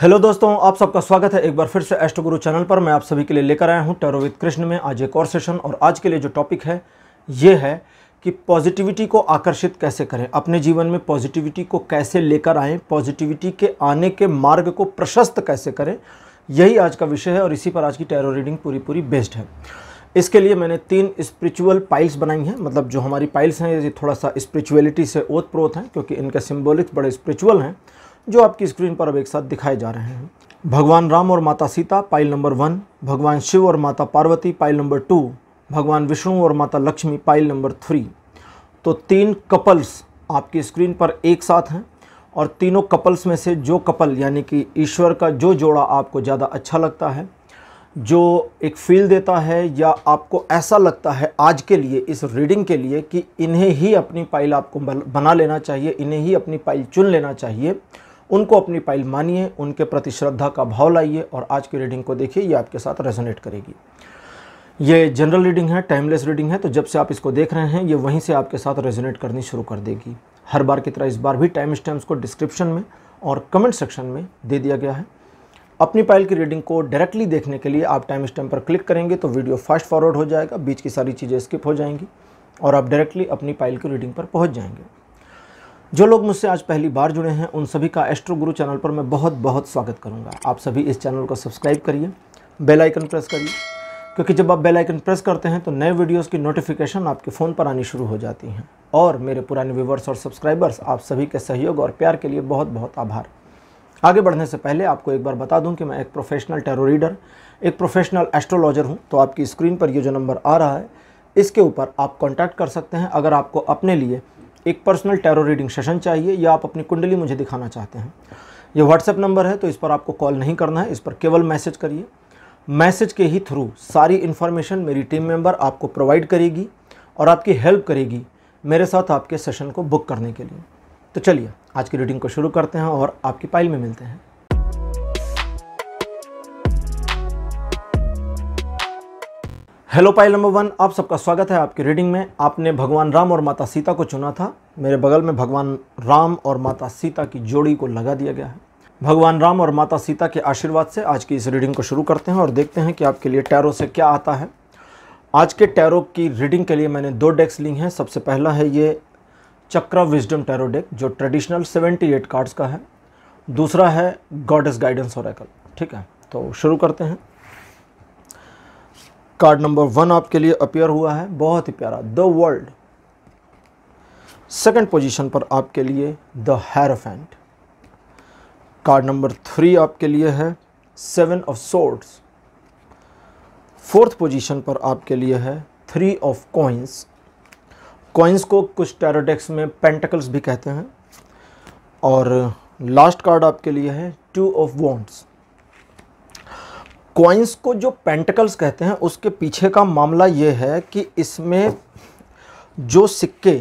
hello दोस्तों आप सबका स्वागत है एक बार फिर से एस्ट गुरु चैनल पर मैं आप सभी के लिए लेकर आया हूं टैरो विद कृष्ण में आज एक और सेशन और आज के लिए जो टॉपिक है ये है कि पॉजिटिविटी को आकर्षित कैसे करें अपने जीवन में पॉजिटिविटी को कैसे लेकर आएँ पॉजिटिविटी के आने के मार्ग को प्रशस्त कैसे करें यही आज का विषय है और इसी पर आज की टैरो रीडिंग पूरी पूरी बेस्ड है इसके लिए मैंने तीन स्पिरिचुअल पाइल्स बनाई हैं मतलब जो हमारी पाइल्स हैं ये थोड़ा सा स्पिरिचुअलिटी से ओत प्रोत हैं क्योंकि इनके सिम्बोलिक्स बड़े स्परिचुअल हैं जो आपकी स्क्रीन पर अब एक साथ दिखाए जा रहे हैं भगवान राम और माता सीता पाइल नंबर वन भगवान शिव और माता पार्वती पाइल नंबर टू भगवान विष्णु और माता लक्ष्मी पाइल नंबर थ्री तो तीन कपल्स आपकी स्क्रीन पर एक साथ हैं और तीनों कपल्स में से जो कपल यानी कि ईश्वर का जो जोड़ा आपको ज़्यादा अच्छा लगता है जो एक फील देता है या आपको ऐसा लगता है आज के लिए इस रीडिंग के लिए कि इन्हें ही अपनी पाइल आपको बना लेना चाहिए इन्हें ही अपनी पाइल चुन लेना चाहिए उनको अपनी पाइल मानिए उनके प्रति श्रद्धा का भाव लाइए और आज की रीडिंग को देखिए ये आपके साथ रेजोनेट करेगी ये जनरल रीडिंग है टाइमलेस रीडिंग है तो जब से आप इसको देख रहे हैं ये वहीं से आपके साथ रेजोनेट करनी शुरू कर देगी हर बार की तरह इस बार भी टाइम स्टैम्स को डिस्क्रिप्शन में और कमेंट सेक्शन में दे दिया गया है अपनी पाइल की रीडिंग को डायरेक्टली देखने के लिए आप टाइम स्टैम्प पर क्लिक करेंगे तो वीडियो फास्ट फॉरवर्ड हो जाएगा बीच की सारी चीज़ें स्किप हो जाएंगी और आप डायरेक्टली अपनी पाइल की रीडिंग पर पहुंच जाएंगे जो लोग मुझसे आज पहली बार जुड़े हैं उन सभी का एस्ट्रो गुरु चैनल पर मैं बहुत बहुत स्वागत करूंगा आप सभी इस चैनल को सब्सक्राइब करिए बेल आइकन प्रेस करिए क्योंकि जब आप बेल आइकन प्रेस करते हैं तो नए वीडियोस की नोटिफिकेशन आपके फ़ोन पर आनी शुरू हो जाती हैं और मेरे पुराने व्यूवर्स और सब्सक्राइबर्स आप सभी के सहयोग और प्यार के लिए बहुत बहुत आभार आगे बढ़ने से पहले आपको एक बार बता दूं कि मैं एक प्रोफेशनल टेरो रीडर एक प्रोफेशनल एस्ट्रोलॉजर हूं तो आपकी स्क्रीन पर ये जो नंबर आ रहा है इसके ऊपर आप कॉन्टैक्ट कर सकते हैं अगर आपको अपने लिए एक पर्सनल टैरो रीडिंग सेशन चाहिए या आप अपनी कुंडली मुझे दिखाना चाहते हैं ये व्हाट्सएप नंबर है तो इस पर आपको कॉल नहीं करना है इस पर केवल मैसेज करिए मैसेज के ही थ्रू सारी इन्फॉर्मेशन मेरी टीम मेंबर आपको प्रोवाइड करेगी और आपकी हेल्प करेगी मेरे साथ आपके सेशन को बुक करने के लिए तो चलिए आज की रीडिंग को शुरू करते हैं और आपकी पाइल में मिलते हैं हेलो पाइल नंबर वन आप सबका स्वागत है आपकी रीडिंग में आपने भगवान राम और माता सीता को चुना था मेरे बगल में भगवान राम और माता सीता की जोड़ी को लगा दिया गया है भगवान राम और माता सीता के आशीर्वाद से आज की इस रीडिंग को शुरू करते हैं और देखते हैं कि आपके लिए टैरो से क्या आता है आज के टैरो की रीडिंग के लिए मैंने दो डेक्स ली हैं सबसे पहला है ये चक्रा विजडम टैरो डेक जो ट्रेडिशनल सेवेंटी एट कार्ड्स का है दूसरा है गॉडेस गाइडेंस और ठीक है तो शुरू करते हैं कार्ड नंबर वन आपके लिए अपेयर हुआ है बहुत ही प्यारा द वर्ल्ड सेकंड पोजीशन पर आपके लिए the hierophant card number three आपके लिए है seven of swords fourth position पर आपके लिए है थ्री ऑफ कॉइन्स कॉइन्स को कुछ टेरोडेक्स में पेंटिकल्स भी कहते हैं और लास्ट कार्ड आपके लिए है टू ऑफ वॉन्ट्स क्वाइंस को जो पेंटिकल्स कहते हैं उसके पीछे का मामला ये है कि इसमें जो सिक्के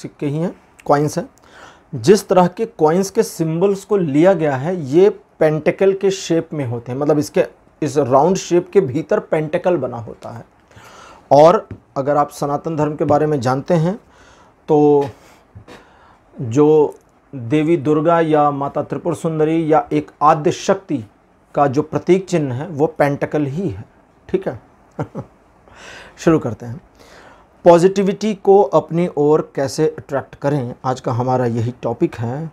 सिक्के ही हैं क्वाइंस हैं जिस तरह के क्वाइंस के सिंबल्स को लिया गया है ये पेंटिकल के शेप में होते हैं मतलब इसके इस राउंड शेप के भीतर पेंटिकल बना होता है और अगर आप सनातन धर्म के बारे में जानते हैं तो जो देवी दुर्गा या माता त्रिपुर सुंदरी या एक आद्य शक्ति का जो प्रतीक चिन्ह है वो पेंटकल ही है ठीक है शुरू करते हैं पॉजिटिविटी को अपनी ओर कैसे अट्रैक्ट करें आज का हमारा यही टॉपिक है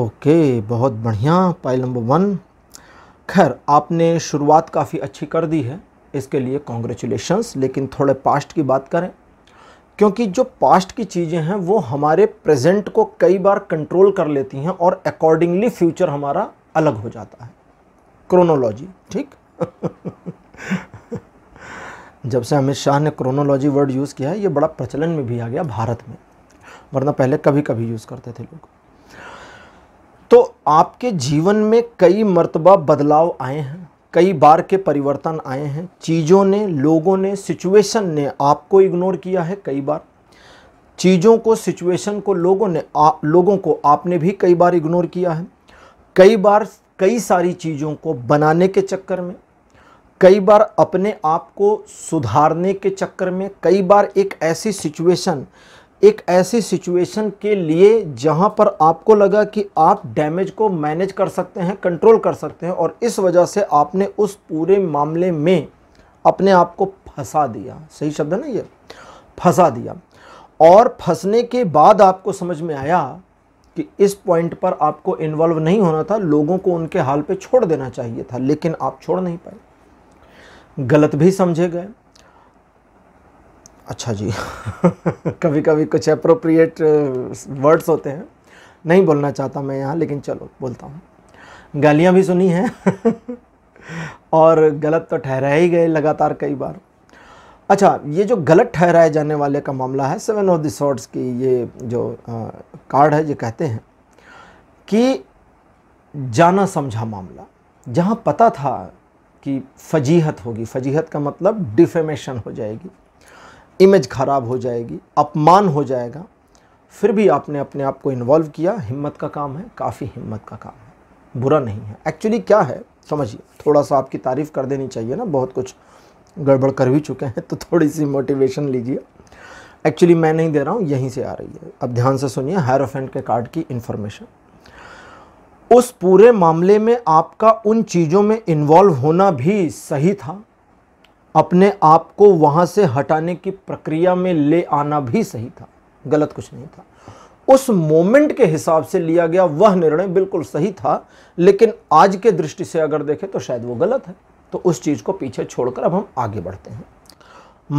ओके बहुत बढ़िया पाइल नंबर वन खैर आपने शुरुआत काफ़ी अच्छी कर दी है इसके लिए कॉन्ग्रेचुलेशंस लेकिन थोड़े पास्ट की बात करें क्योंकि जो पास्ट की चीज़ें हैं वो हमारे प्रेजेंट को कई बार कंट्रोल कर लेती हैं और अकॉर्डिंगली फ्यूचर हमारा अलग हो जाता है क्रोनोलॉजी ठीक जब से अमित शाह ने क्रोनोलॉजी वर्ड यूज़ किया है ये बड़ा प्रचलन में भी आ गया भारत में वरना पहले कभी कभी यूज़ करते थे लोग तो आपके जीवन में कई मर्तबा बदलाव आए हैं कई बार के परिवर्तन आए हैं चीज़ों ने लोगों ने सिचुएशन ने आपको इग्नोर किया है कई बार चीज़ों को सिचुएशन को लोगों ने आ, लोगों को आपने भी कई बार इग्नोर किया है कई बार कई सारी चीज़ों को बनाने के चक्कर में कई बार अपने आप को सुधारने के चक्कर में कई बार एक ऐसी सिचुएशन एक ऐसी सिचुएशन के लिए जहां पर आपको लगा कि आप डैमेज को मैनेज कर सकते हैं कंट्रोल कर सकते हैं और इस वजह से आपने उस पूरे मामले में अपने आप को फंसा दिया सही शब्द है ना ये फंसा दिया और फंसने के बाद आपको समझ में आया कि इस पॉइंट पर आपको इन्वॉल्व नहीं होना था लोगों को उनके हाल पे छोड़ देना चाहिए था लेकिन आप छोड़ नहीं पाए गलत भी समझे गए अच्छा जी कभी कभी कुछ अप्रोप्रिएट वर्ड्स होते हैं नहीं बोलना चाहता मैं यहाँ लेकिन चलो बोलता हूँ गालियाँ भी सुनी हैं और गलत तो ठहरा ही गए लगातार कई बार अच्छा ये जो गलत ठहराए जाने वाले का मामला है सेवन ऑफ द की ये जो आ, कार्ड है ये कहते हैं कि जाना समझा मामला जहाँ पता था कि फजीहत होगी फजीहत का मतलब डिफेमेशन हो जाएगी इमेज ख़राब हो जाएगी अपमान हो जाएगा फिर भी आपने अपने आप को इन्वॉल्व किया हिम्मत का काम है काफ़ी हिम्मत का काम है बुरा नहीं है एक्चुअली क्या है समझिए थोड़ा सा आपकी तारीफ़ कर देनी चाहिए ना बहुत कुछ गड़बड़ कर भी चुके हैं तो थोड़ी सी मोटिवेशन लीजिए एक्चुअली मैं नहीं दे रहा हूँ यहीं से आ रही है अब ध्यान से सुनिए हायरोफेंट के कार्ड की इन्फॉर्मेशन उस पूरे मामले में आपका उन चीज़ों में इन्वॉल्व होना भी सही था अपने आप को वहाँ से हटाने की प्रक्रिया में ले आना भी सही था गलत कुछ नहीं था उस मोमेंट के हिसाब से लिया गया वह निर्णय बिल्कुल सही था लेकिन आज के दृष्टि से अगर देखें तो शायद वो गलत है तो उस चीज़ को पीछे छोड़कर अब हम आगे बढ़ते हैं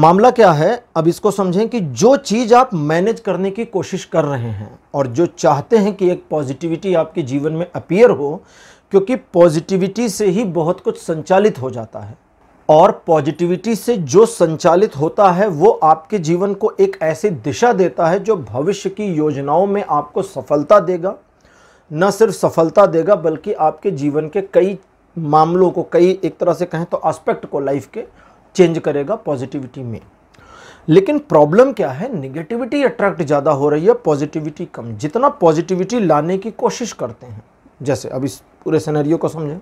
मामला क्या है अब इसको समझें कि जो चीज़ आप मैनेज करने की कोशिश कर रहे हैं और जो चाहते हैं कि एक पॉजिटिविटी आपके जीवन में अपीयर हो क्योंकि पॉजिटिविटी से ही बहुत कुछ संचालित हो जाता है और पॉजिटिविटी से जो संचालित होता है वो आपके जीवन को एक ऐसी दिशा देता है जो भविष्य की योजनाओं में आपको सफलता देगा न सिर्फ सफलता देगा बल्कि आपके जीवन के कई मामलों को कई एक तरह से कहें तो एस्पेक्ट को लाइफ के चेंज करेगा पॉजिटिविटी में लेकिन प्रॉब्लम क्या है निगेटिविटी अट्रैक्ट ज़्यादा हो रही है पॉजिटिविटी कम जितना पॉजिटिविटी लाने की कोशिश करते हैं जैसे अब इस पूरे सिनेरियो को समझें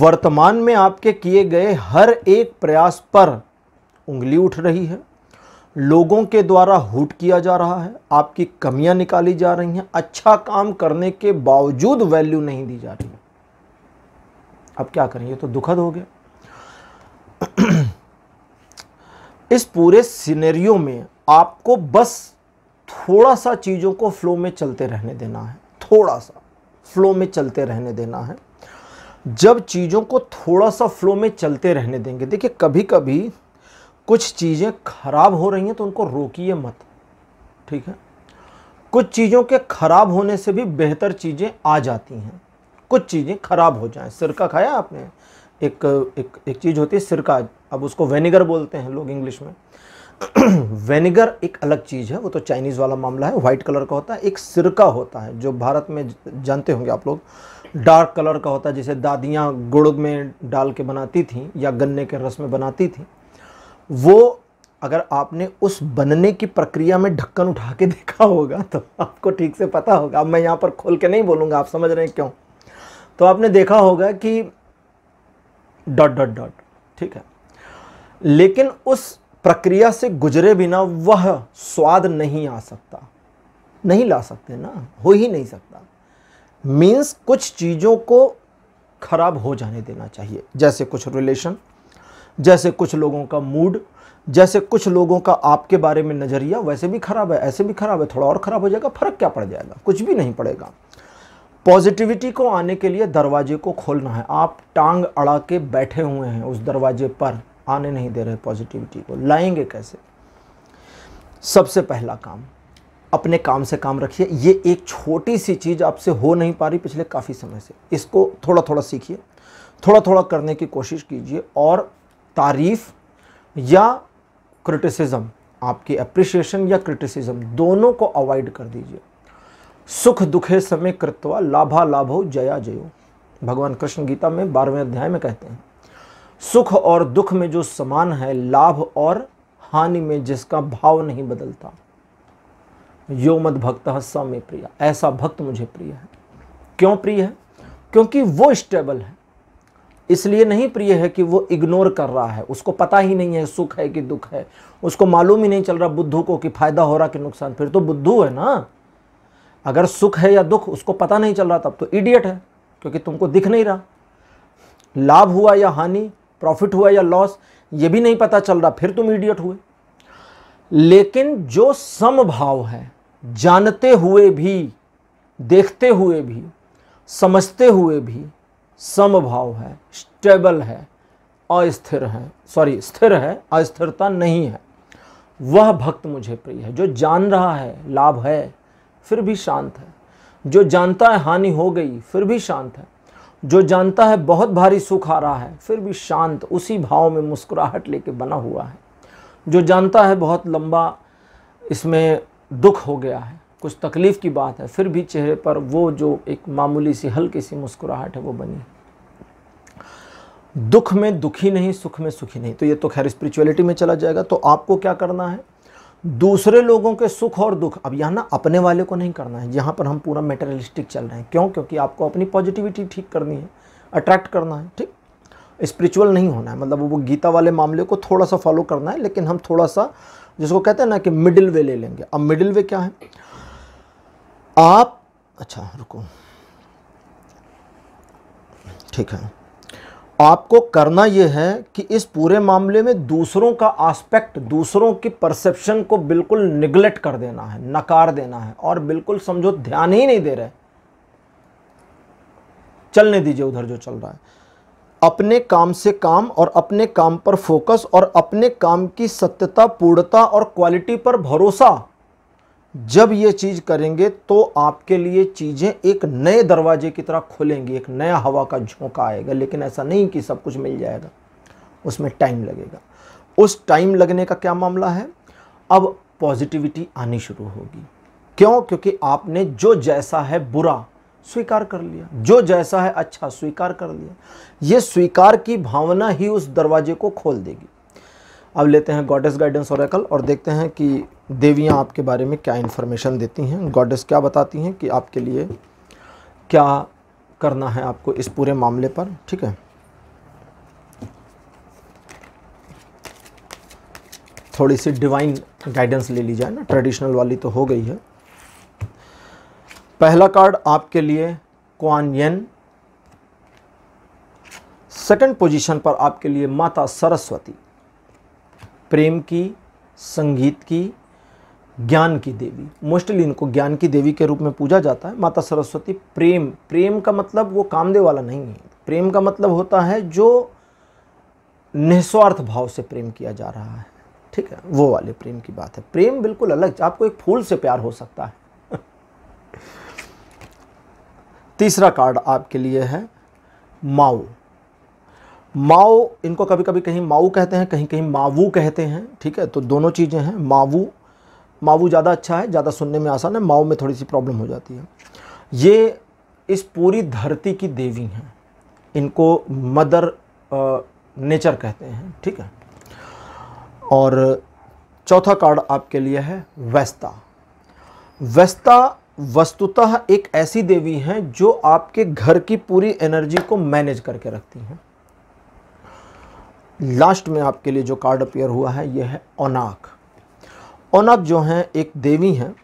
वर्तमान में आपके किए गए हर एक प्रयास पर उंगली उठ रही है लोगों के द्वारा हुट किया जा रहा है आपकी कमियां निकाली जा रही हैं अच्छा काम करने के बावजूद वैल्यू नहीं दी जा रही अब क्या करें ये तो दुखद हो गया इस पूरे सिनेरियो में आपको बस थोड़ा सा चीज़ों को फ्लो में चलते रहने देना है थोड़ा सा फ्लो में चलते रहने देना है जब चीज़ों को थोड़ा सा फ्लो में चलते रहने देंगे देखिए कभी कभी कुछ चीज़ें खराब हो रही हैं तो उनको रोकिए मत ठीक है कुछ चीज़ों के खराब होने से भी बेहतर चीज़ें आ जाती हैं कुछ चीज़ें खराब हो जाएं सिरका खाया आपने एक एक एक चीज़ होती है सिरका अब उसको वेनेगर बोलते हैं लोग इंग्लिश में वेनेगर एक अलग चीज़ है वो तो चाइनीज़ वाला मामला है वाइट कलर का होता है एक सिरका होता है जो भारत में जानते होंगे आप लोग डार्क कलर का होता है जिसे दादियाँ गुड़ में डाल के बनाती थी या गन्ने के रस में बनाती थी वो अगर आपने उस बनने की प्रक्रिया में ढक्कन उठा के देखा होगा तो आपको ठीक से पता होगा अब मैं यहाँ पर खोल के नहीं बोलूँगा आप समझ रहे हैं क्यों तो आपने देखा होगा कि डॉट डॉट डॉट ठीक है लेकिन उस प्रक्रिया से गुजरे बिना वह स्वाद नहीं आ सकता नहीं ला सकते ना हो ही नहीं सकता मीन्स कुछ चीज़ों को खराब हो जाने देना चाहिए जैसे कुछ रिलेशन जैसे कुछ लोगों का मूड जैसे कुछ लोगों का आपके बारे में नज़रिया वैसे भी खराब है ऐसे भी खराब है थोड़ा और ख़राब हो जाएगा फ़र्क क्या पड़ जाएगा कुछ भी नहीं पड़ेगा पॉजिटिविटी को आने के लिए दरवाजे को खोलना है आप टांग अड़ा के बैठे हुए हैं उस दरवाजे पर आने नहीं दे रहे पॉजिटिविटी को लाएंगे कैसे सबसे पहला काम अपने काम से काम रखिए ये एक छोटी सी चीज़ आपसे हो नहीं पा रही पिछले काफ़ी समय से इसको थोड़ा थोड़ा सीखिए थोड़ा थोड़ा करने की कोशिश कीजिए और तारीफ या क्रिटिसिज्म आपकी अप्रिसिएशन या क्रिटिसिज्म दोनों को अवॉइड कर दीजिए सुख दुखे समय कृत्वा लाभा लाभो जया जयो भगवान कृष्ण गीता में बारहवें अध्याय में कहते हैं सुख और दुख में जो समान है लाभ और हानि में जिसका भाव नहीं बदलता यो मत भक्त हस्सा में प्रिय ऐसा भक्त मुझे प्रिय है क्यों प्रिय है क्योंकि वो स्टेबल है इसलिए नहीं प्रिय है कि वो इग्नोर कर रहा है उसको पता ही नहीं है सुख है कि दुख है उसको मालूम ही नहीं चल रहा बुद्धू को कि फायदा हो रहा कि नुकसान फिर तो बुद्धू है ना अगर सुख है या दुख उसको पता नहीं चल रहा तब तो इडियट है क्योंकि तुमको दिख नहीं रहा लाभ हुआ या हानि प्रॉफिट हुआ या लॉस ये भी नहीं पता चल रहा फिर तुम इडियट हुए लेकिन जो समभाव है जानते हुए भी देखते हुए भी समझते हुए भी समभाव है स्टेबल है अस्थिर है सॉरी स्थिर है अस्थिरता नहीं है वह भक्त मुझे प्रिय है जो जान रहा है लाभ है फिर भी शांत है जो जानता है हानि हो गई फिर भी शांत है जो जानता है बहुत भारी सुख आ रहा है फिर भी शांत उसी भाव में मुस्कुराहट लेके बना हुआ है जो जानता है बहुत लंबा इसमें दुख हो गया है कुछ तकलीफ़ की बात है फिर भी चेहरे पर वो जो एक मामूली सी हल्की सी मुस्कुराहट है वो बनी है दुख में दुखी नहीं सुख में सुखी नहीं तो ये तो खैर स्पिरिचुअलिटी में चला जाएगा तो आपको क्या करना है दूसरे लोगों के सुख और दुख अब यहाँ ना अपने वाले को नहीं करना है यहाँ पर हम पूरा मेटेरियलिस्टिक चल रहे हैं क्यों क्योंकि आपको अपनी पॉजिटिविटी ठीक करनी है अट्रैक्ट करना है ठीक स्पिरिचुअल नहीं होना है मतलब वो गीता वाले मामले को थोड़ा सा फॉलो करना है लेकिन हम थोड़ा सा जिसको कहते हैं ना कि मिडिल वे ले लेंगे अब मिडिल वे क्या है आप अच्छा रुको ठीक है आपको करना यह है कि इस पूरे मामले में दूसरों का आस्पेक्ट दूसरों की परसेप्शन को बिल्कुल निगलेक्ट कर देना है नकार देना है और बिल्कुल समझो ध्यान ही नहीं दे रहे चलने दीजिए उधर जो चल रहा है अपने काम से काम और अपने काम पर फोकस और अपने काम की सत्यता पूर्णता और क्वालिटी पर भरोसा जब ये चीज़ करेंगे तो आपके लिए चीज़ें एक नए दरवाजे की तरह खुलेंगी एक नया हवा का झोंका आएगा लेकिन ऐसा नहीं कि सब कुछ मिल जाएगा उसमें टाइम लगेगा उस टाइम लगने का क्या मामला है अब पॉजिटिविटी आनी शुरू होगी क्यों क्योंकि आपने जो जैसा है बुरा स्वीकार कर लिया जो जैसा है अच्छा स्वीकार कर लिया ये स्वीकार की भावना ही उस दरवाजे को खोल देगी अब लेते हैं गॉडेस गाइडेंस और देखते हैं कि देवियाँ आपके बारे में क्या इन्फॉर्मेशन देती हैं गॉडेस क्या बताती हैं कि आपके लिए क्या करना है आपको इस पूरे मामले पर ठीक है थोड़ी सी डिवाइन गाइडेंस ले ली जाए ना ट्रेडिशनल वाली तो हो गई है पहला कार्ड आपके लिए क्वान येन सेकेंड पोजिशन पर आपके लिए माता सरस्वती प्रेम की संगीत की ज्ञान की देवी मोस्टली इनको ज्ञान की देवी के रूप में पूजा जाता है माता सरस्वती प्रेम प्रेम का मतलब वो कामदेव वाला नहीं है प्रेम का मतलब होता है जो निस्वार्थ भाव से प्रेम किया जा रहा है ठीक है वो वाले प्रेम की बात है प्रेम बिल्कुल अलग आपको एक फूल से प्यार हो सकता है तीसरा कार्ड आपके लिए है माओ माओ इनको कभी कभी कहीं माऊ कहते हैं कहीं कहीं मावू कहते हैं ठीक है तो दोनों चीज़ें हैं मावू मावू ज़्यादा अच्छा है ज़्यादा सुनने में आसान है माओ में थोड़ी सी प्रॉब्लम हो जाती है ये इस पूरी धरती की देवी हैं इनको मदर नेचर कहते हैं ठीक है और चौथा कार्ड आपके लिए है वेस्ता वेस्ता वस्तुतः एक ऐसी देवी हैं जो आपके घर की पूरी एनर्जी को मैनेज करके रखती हैं लास्ट में आपके लिए जो कार्ड अपेयर हुआ है यह है ओनाक औनब जो हैं एक देवी हैं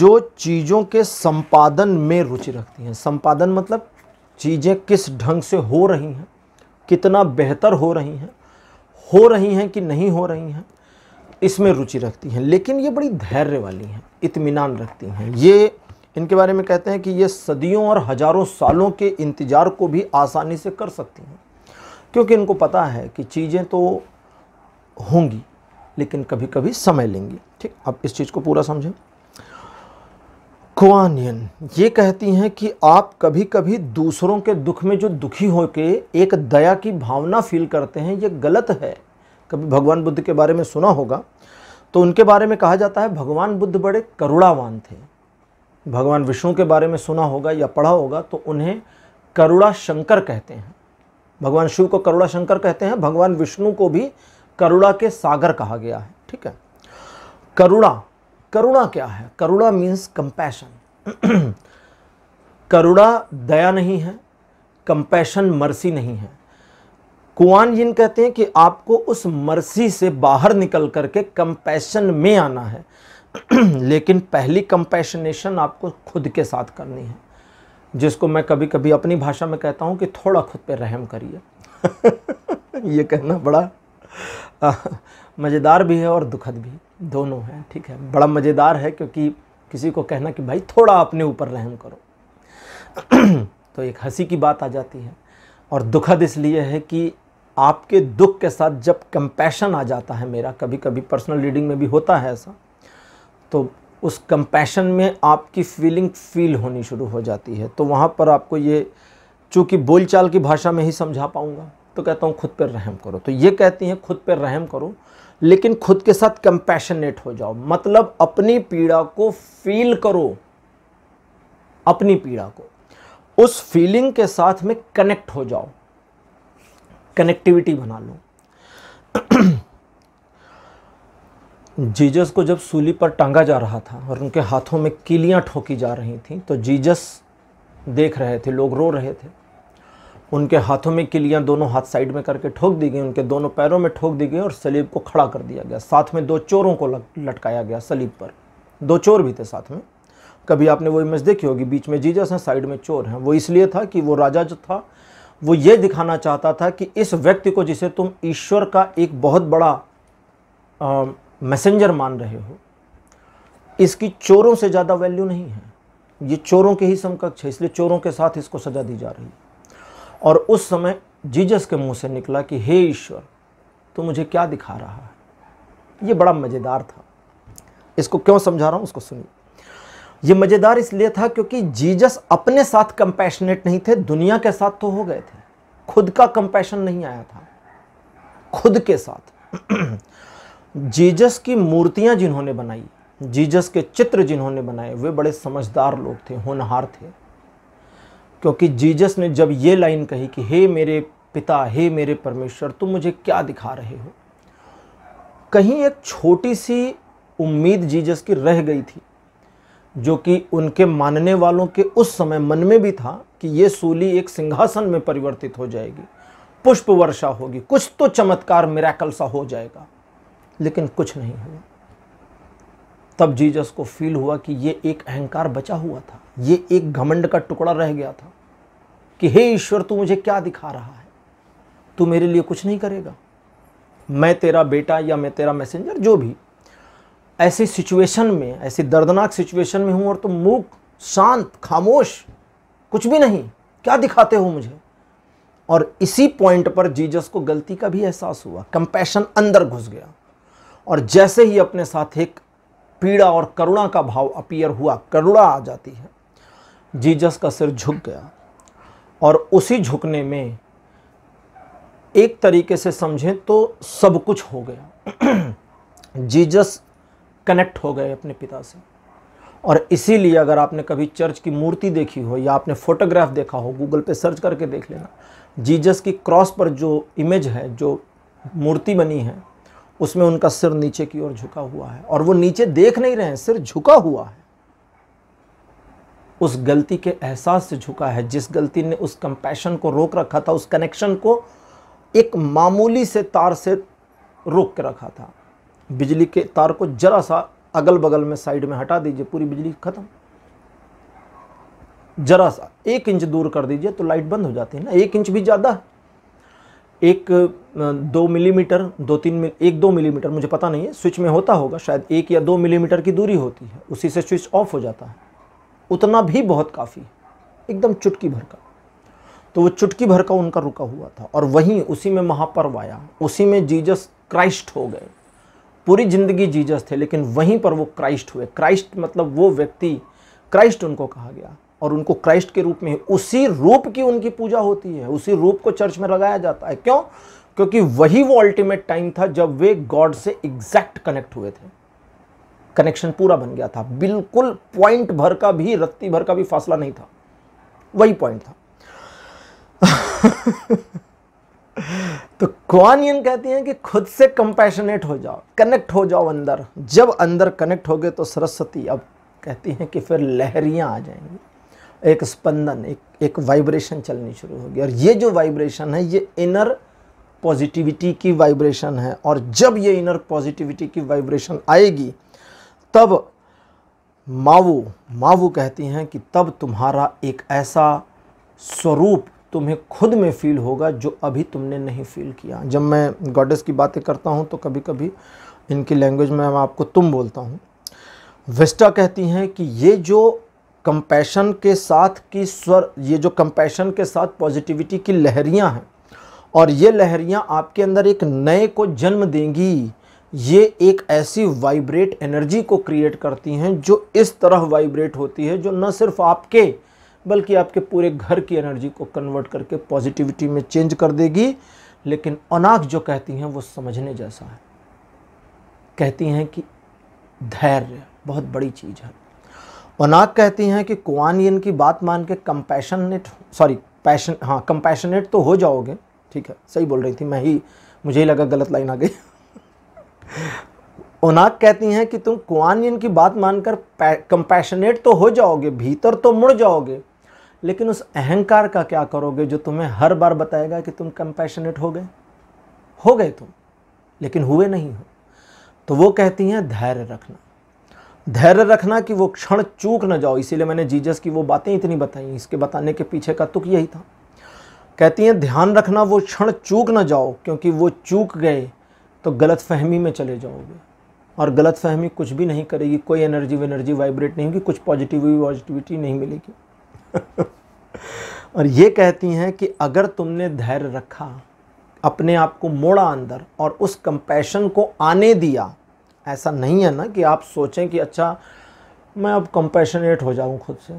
जो चीज़ों के संपादन में रुचि रखती हैं संपादन मतलब चीज़ें किस ढंग से हो रही हैं कितना बेहतर हो रही हैं हो रही हैं कि नहीं हो रही हैं इसमें रुचि रखती हैं लेकिन ये बड़ी धैर्य वाली हैं इतमान रखती हैं ये इनके बारे में कहते हैं कि ये सदियों और हज़ारों सालों के इंतज़ार को भी आसानी से कर सकती हैं क्योंकि इनको पता है कि चीज़ें तो होंगी लेकिन कभी कभी समय लेंगी ठीक अब इस चीज़ को पूरा समझें खुआनियन ये कहती हैं कि आप कभी कभी दूसरों के दुख में जो दुखी होकर एक दया की भावना फील करते हैं ये गलत है कभी भगवान बुद्ध के बारे में सुना होगा तो उनके बारे में कहा जाता है भगवान बुद्ध बड़े करुणावान थे भगवान विष्णु के बारे में सुना होगा या पढ़ा होगा तो उन्हें करुणा शंकर कहते हैं भगवान शिव को करुणा शंकर कहते हैं भगवान विष्णु को भी करुणा के सागर कहा गया है ठीक है करुणा करुणा क्या है करुणा मीन्स कंपैशन करुणा दया नहीं है कंपैशन मर्सी नहीं है कुआन जिन कहते हैं कि आपको उस मर्सी से बाहर निकल करके कंपैशन में आना है लेकिन पहली कंपैशनेशन आपको खुद के साथ करनी है जिसको मैं कभी कभी अपनी भाषा में कहता हूँ कि थोड़ा खुद पे रहम करिए ये कहना बड़ा मज़ेदार भी है और दुखद भी दोनों हैं ठीक है बड़ा मज़ेदार है क्योंकि किसी को कहना कि भाई थोड़ा अपने ऊपर रहम करो तो एक हंसी की बात आ जाती है और दुखद इसलिए है कि आपके दुख के साथ जब कंपैशन आ जाता है मेरा कभी कभी पर्सनल रीडिंग में भी होता है ऐसा तो उस कंपैशन में आपकी फीलिंग फील होनी शुरू हो जाती है तो वहाँ पर आपको ये चूँकि बोलचाल की भाषा में ही समझा पाऊँगा तो कहता हूँ खुद पर रहम करो तो ये कहती हैं खुद पर रहम करो लेकिन खुद के साथ कंपैशनेट हो जाओ मतलब अपनी पीड़ा को फील करो अपनी पीड़ा को उस फीलिंग के साथ में कनेक्ट हो जाओ कनेक्टिविटी बना लो जीजस को जब सूली पर टांगा जा रहा था और उनके हाथों में कीलियां ठोकी जा रही थी तो जीजस देख रहे थे लोग रो रहे थे उनके हाथों में किलियां दोनों हाथ साइड में करके ठोक दी गई उनके दोनों पैरों में ठोक दी गई और सलीब को खड़ा कर दिया गया साथ में दो चोरों को लटकाया गया सलीब पर दो चोर भी थे साथ में कभी आपने वो इमेज देखी होगी बीच में जीजस हैं साइड में चोर हैं वो इसलिए था कि वो राजा जो था वो ये दिखाना चाहता था कि इस व्यक्ति को जिसे तुम ईश्वर का एक बहुत बड़ा मैसेंजर मान रहे हो इसकी चोरों से ज़्यादा वैल्यू नहीं है ये चोरों के ही समकक्ष है इसलिए चोरों के साथ इसको सजा दी जा रही है और उस समय जीजस के मुंह से निकला कि हे ईश्वर तो मुझे क्या दिखा रहा है ये बड़ा मज़ेदार था इसको क्यों समझा रहा हूँ उसको सुनिए ये मज़ेदार इसलिए था क्योंकि जीजस अपने साथ कंपैशनेट नहीं थे दुनिया के साथ तो हो गए थे खुद का कंपैशन नहीं आया था खुद के साथ जीजस की मूर्तियां जिन्होंने बनाई जीजस के चित्र जिन्होंने बनाए वे बड़े समझदार लोग थे होनहार थे क्योंकि जीजस ने जब ये लाइन कही कि हे मेरे पिता हे मेरे परमेश्वर तुम मुझे क्या दिखा रहे हो कहीं एक छोटी सी उम्मीद जीजस की रह गई थी जो कि उनके मानने वालों के उस समय मन में भी था कि ये सूली एक सिंहासन में परिवर्तित हो जाएगी पुष्प वर्षा होगी कुछ तो चमत्कार मिराकल सा हो जाएगा लेकिन कुछ नहीं हुआ तब जीजस को फील हुआ कि ये एक अहंकार बचा हुआ था ये एक घमंड का टुकड़ा रह गया था कि हे ईश्वर तू मुझे क्या दिखा रहा है तू मेरे लिए कुछ नहीं करेगा मैं तेरा बेटा या मैं तेरा मैसेंजर जो भी ऐसी सिचुएशन में ऐसी दर्दनाक सिचुएशन में हूँ और तुम मूक शांत खामोश कुछ भी नहीं क्या दिखाते हो मुझे और इसी पॉइंट पर जीजस को गलती का भी एहसास हुआ कंपैशन अंदर घुस गया और जैसे ही अपने साथ एक पीड़ा और करुणा का भाव अपीयर हुआ करुणा आ जाती है जीजस का सिर झुक गया और उसी झुकने में एक तरीके से समझें तो सब कुछ हो गया जीजस कनेक्ट हो गए अपने पिता से और इसीलिए अगर आपने कभी चर्च की मूर्ति देखी हो या आपने फोटोग्राफ देखा हो गूगल पे सर्च करके देख लेना जीजस की क्रॉस पर जो इमेज है जो मूर्ति बनी है उसमें उनका सिर नीचे की ओर झुका हुआ है और वो नीचे देख नहीं रहे हैं सिर झुका हुआ है उस गलती के एहसास से झुका है जिस गलती ने उस कंपैशन को रोक रखा था उस कनेक्शन को एक मामूली से तार से रोक के रखा था बिजली के तार को जरा सा अगल बगल में साइड में हटा दीजिए पूरी बिजली ख़त्म जरा सा एक इंच दूर कर दीजिए तो लाइट बंद हो जाती है ना एक इंच भी ज़्यादा है एक दो मिलीमीटर दो तीन मिल एक दो मिलीमीटर मुझे पता नहीं है स्विच में होता होगा शायद एक या दो मिलीमीटर की दूरी होती है उसी से स्विच ऑफ हो जाता है उतना भी बहुत काफ़ी एकदम चुटकी भर का तो वो चुटकी भर का उनका रुका हुआ था और वहीं उसी में महापर्व आया उसी में जीजस क्राइस्ट हो गए पूरी ज़िंदगी जीजस थे लेकिन वहीं पर वो क्राइस्ट हुए क्राइस्ट मतलब वो व्यक्ति क्राइस्ट उनको कहा गया और उनको क्राइस्ट के रूप में उसी रूप की उनकी पूजा होती है उसी रूप को चर्च में लगाया जाता है क्यों क्योंकि वही वो अल्टीमेट टाइम था जब वे गॉड से एग्जैक्ट कनेक्ट हुए थे कनेक्शन पूरा बन गया था बिल्कुल पॉइंट भर का भी रत्ती भर का भी फासला नहीं था वही पॉइंट था तो क्वानियन कहती हैं कि खुद से कंपैशनेट हो जाओ कनेक्ट हो जाओ अंदर जब अंदर कनेक्ट हो गए तो सरस्वती अब कहती हैं कि फिर लहरियां आ जाएंगी एक स्पंदन एक एक वाइब्रेशन चलनी शुरू होगी और ये जो वाइब्रेशन है ये इनर पॉजिटिविटी की वाइब्रेशन है और जब ये इनर पॉजिटिविटी की वाइब्रेशन आएगी तब मावू मावू कहती हैं कि तब तुम्हारा एक ऐसा स्वरूप तुम्हें खुद में फील होगा जो अभी तुमने नहीं फील किया जब मैं गॉडेस की बातें करता हूँ तो कभी कभी इनकी लैंग्वेज में मैं आपको तुम बोलता हूँ वेस्टा कहती हैं कि ये जो कंपैशन के साथ की स्वर ये जो कंपैशन के साथ पॉजिटिविटी की लहरियाँ हैं और ये लहरियाँ आपके अंदर एक नए को जन्म देंगी ये एक ऐसी वाइब्रेट एनर्जी को क्रिएट करती हैं जो इस तरह वाइब्रेट होती है जो न सिर्फ आपके बल्कि आपके पूरे घर की एनर्जी को कन्वर्ट करके पॉजिटिविटी में चेंज कर देगी लेकिन अनाक जो कहती हैं वो समझने जैसा है कहती हैं कि धैर्य बहुत बड़ी चीज़ है पनाक कहती हैं कि कुआन की बात मान के कंपैशनेट सॉरी पैशन हाँ कंपैशनेट तो हो जाओगे ठीक है सही बोल रही थी मैं ही मुझे ही लगा गलत लाइन आ गई ओनाक कहती हैं कि तुम कुआन की बात मानकर कंपैशनेट तो हो जाओगे भीतर तो मुड़ जाओगे लेकिन उस अहंकार का क्या करोगे जो तुम्हें हर बार बताएगा कि तुम कंपैशनेट हो गए हो गए तुम लेकिन हुए नहीं हो तो वो कहती हैं धैर्य रखना धैर्य रखना कि वो क्षण चूक न जाओ इसीलिए मैंने जीजस की वो बातें इतनी बताई इसके बताने के पीछे का तुक यही था कहती हैं ध्यान रखना वो क्षण चूक ना जाओ क्योंकि वो चूक गए तो गलत फहमी में चले जाओगे और गलत फहमी कुछ भी नहीं करेगी कोई एनर्जी वेनर्जी वाइब्रेट नहीं होगी कुछ पॉजिटिव पॉजिटिविटी नहीं मिलेगी और ये कहती हैं कि अगर तुमने धैर्य रखा अपने आप को मोड़ा अंदर और उस कंपैशन को आने दिया ऐसा नहीं है ना कि आप सोचें कि अच्छा मैं अब कंपैशनेट हो जाऊं खुद से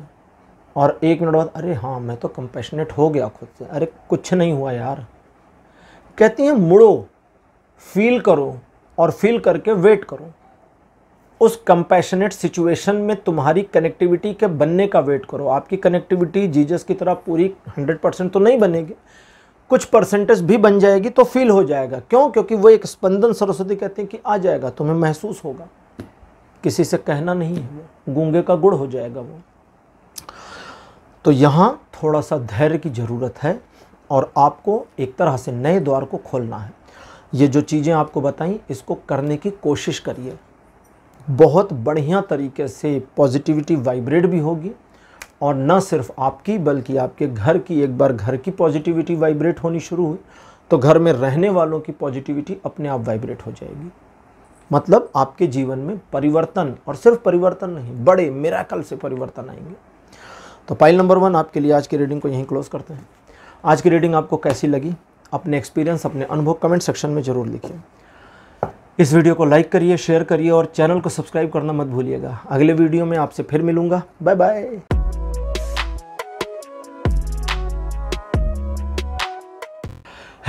और एक मिनट बाद अरे हाँ मैं तो कंपैशनेट हो गया खुद से अरे कुछ नहीं हुआ यार कहती हैं मुड़ो फील करो और फील करके वेट करो उस कंपैशनेट सिचुएशन में तुम्हारी कनेक्टिविटी के बनने का वेट करो आपकी कनेक्टिविटी जीजस की तरह पूरी हंड्रेड परसेंट तो नहीं बनेगी कुछ परसेंटेज भी बन जाएगी तो फील हो जाएगा क्यों क्योंकि वो एक स्पंदन सरस्वती कहते हैं कि आ जाएगा तुम्हें महसूस होगा किसी से कहना नहीं है वो गूंगे का गुड़ हो जाएगा वो तो यहाँ थोड़ा सा धैर्य की ज़रूरत है और आपको एक तरह से नए द्वार को खोलना है ये जो चीज़ें आपको बताई इसको करने की कोशिश करिए बहुत बढ़िया तरीके से पॉजिटिविटी वाइब्रेट भी होगी और न सिर्फ आपकी बल्कि आपके घर की एक बार घर की पॉजिटिविटी वाइब्रेट होनी शुरू हुई तो घर में रहने वालों की पॉजिटिविटी अपने आप वाइब्रेट हो जाएगी मतलब आपके जीवन में परिवर्तन और सिर्फ परिवर्तन नहीं बड़े मेराकल से परिवर्तन आएंगे तो पाइल नंबर वन आपके लिए आज की रीडिंग को यहीं क्लोज करते हैं आज की रीडिंग आपको कैसी लगी अपने एक्सपीरियंस अपने अनुभव कमेंट सेक्शन में ज़रूर लिखिए इस वीडियो को लाइक करिए शेयर करिए और चैनल को सब्सक्राइब करना मत भूलिएगा अगले वीडियो में आपसे फिर मिलूंगा bye bye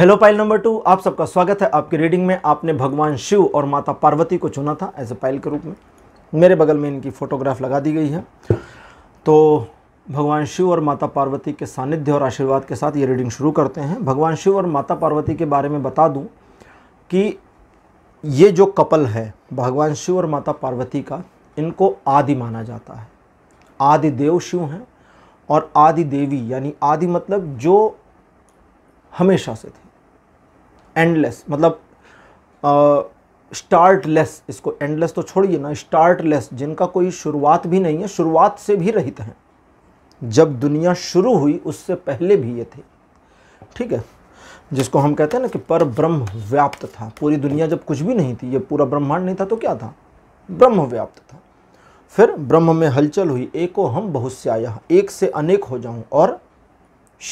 hello pile number two आप सबका स्वागत है आपकी रीडिंग में आपने भगवान शिव और माता पार्वती को चुना था एज ए पाइल के रूप में मेरे बगल में इनकी फ़ोटोग्राफ लगा दी गई है तो भगवान शिव और माता पार्वती के सानिध्य और आशीर्वाद के साथ ये रीडिंग शुरू करते हैं भगवान शिव और माता पार्वती के बारे में बता दूँ कि ये जो कपल है भगवान शिव और माता पार्वती का इनको आदि माना जाता है आदि देव शिव हैं और आदि देवी यानी आदि मतलब जो हमेशा से थे एंडलेस मतलब स्टार्टलेस इसको एंडलेस तो छोड़िए ना स्टार्टलेस जिनका कोई शुरुआत भी नहीं है शुरुआत से भी रहित हैं जब दुनिया शुरू हुई उससे पहले भी ये थे ठीक है जिसको हम कहते हैं ना कि पर ब्रह्म व्याप्त था पूरी दुनिया जब कुछ भी नहीं थी ये पूरा ब्रह्मांड नहीं था तो क्या था ब्रह्म व्याप्त था फिर ब्रह्म में हलचल हुई एको हम बहुत से आया एक से अनेक हो जाऊं और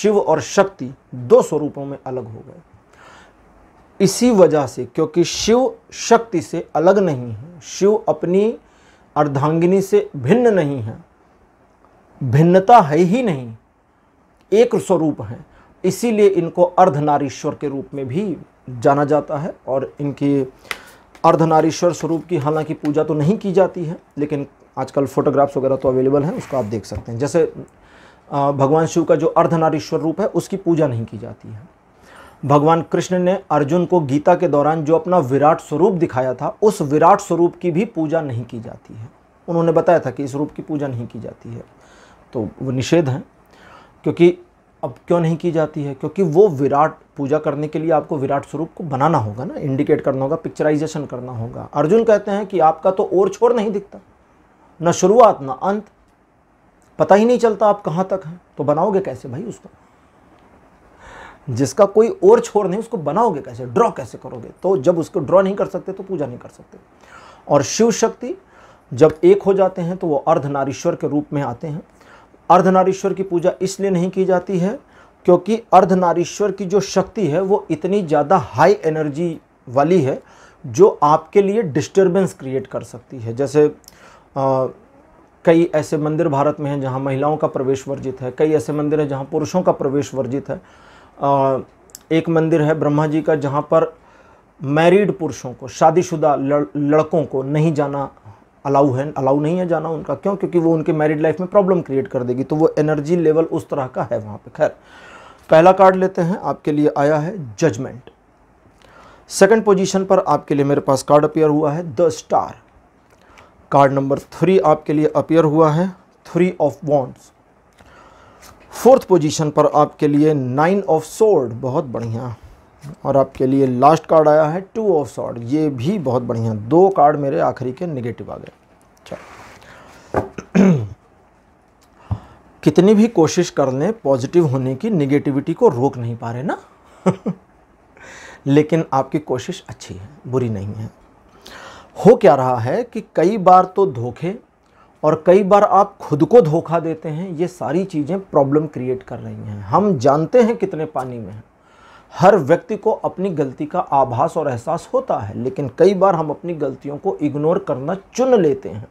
शिव और शक्ति दो स्वरूपों में अलग हो गए इसी वजह से क्योंकि शिव शक्ति से अलग नहीं है शिव अपनी अर्धांगिनी से भिन्न नहीं है भिन्नता है ही नहीं एक स्वरूप है इसीलिए इनको अर्धनारीश्वर के रूप में भी जाना जाता है और इनकी अर्धनारीश्वर स्वरूप की हालांकि पूजा तो नहीं की जाती है लेकिन आजकल फ़ोटोग्राफ्स वगैरह तो अवेलेबल हैं उसको आप देख सकते हैं जैसे भगवान शिव का जो अर्धनारीश्वर रूप है उसकी पूजा नहीं की जाती है भगवान कृष्ण ने अर्जुन को गीता के दौरान जो अपना विराट स्वरूप दिखाया था उस विराट स्वरूप की भी पूजा नहीं की जाती है उन्होंने बताया था कि इस रूप की पूजा नहीं की जाती है तो वो निषेध है क्योंकि अब क्यों नहीं की जाती है क्योंकि वो विराट पूजा करने के लिए आपको विराट स्वरूप को बनाना होगा ना इंडिकेट करना होगा पिक्चराइजेशन करना होगा अर्जुन कहते हैं कि आपका तो और छोर नहीं दिखता न शुरुआत ना अंत पता ही नहीं चलता आप कहाँ तक हैं तो बनाओगे कैसे भाई उसको जिसका कोई और छोर नहीं उसको बनाओगे कैसे ड्रॉ कैसे करोगे तो जब उसको ड्रॉ नहीं कर सकते तो पूजा नहीं कर सकते और शिव शक्ति जब एक हो जाते हैं तो वो अर्धनारीश्वर के रूप में आते हैं अर्धनारीश्वर की पूजा इसलिए नहीं की जाती है क्योंकि अर्धनारीश्वर की जो शक्ति है वो इतनी ज़्यादा हाई एनर्जी वाली है जो आपके लिए डिस्टर्बेंस क्रिएट कर सकती है जैसे आ, कई ऐसे मंदिर भारत में हैं जहाँ महिलाओं का प्रवेश वर्जित है कई ऐसे मंदिर हैं जहाँ पुरुषों का प्रवेश वर्जित है एक मंदिर है ब्रह्मा जी का जहाँ पर मैरिड पुरुषों को शादीशुदा लड़, लड़कों को नहीं जाना अलाउ है अलाउ नहीं है जाना उनका क्यों क्योंकि वो उनके मैरिड लाइफ में प्रॉब्लम क्रिएट कर देगी तो वो एनर्जी लेवल उस तरह का है वहाँ पे खैर पहला कार्ड लेते हैं आपके लिए आया है जजमेंट सेकंड पोजीशन पर आपके लिए मेरे पास कार्ड अपियर हुआ है the star card number three आपके लिए अपियर हुआ है three of wands fourth position पर आपके लिए नाइन ऑफ सोर्ड बहुत बढ़िया और आपके लिए लास्ट कार्ड आया है टू ऑफ सॉर्ड ये भी बहुत बढ़िया दो कार्ड मेरे आखिरी के निगेटिव आ गए चलो कितनी भी कोशिश कर लें पॉजिटिव होने की निगेटिविटी को रोक नहीं पा रहे ना लेकिन आपकी कोशिश अच्छी है बुरी नहीं है हो क्या रहा है कि कई बार तो धोखे और कई बार आप खुद को धोखा देते हैं ये सारी चीज़ें प्रॉब्लम क्रिएट कर रही हैं हम जानते हैं कितने पानी में हैं हर व्यक्ति को अपनी गलती का आभास और एहसास होता है लेकिन कई बार हम अपनी गलतियों को इग्नोर करना चुन लेते हैं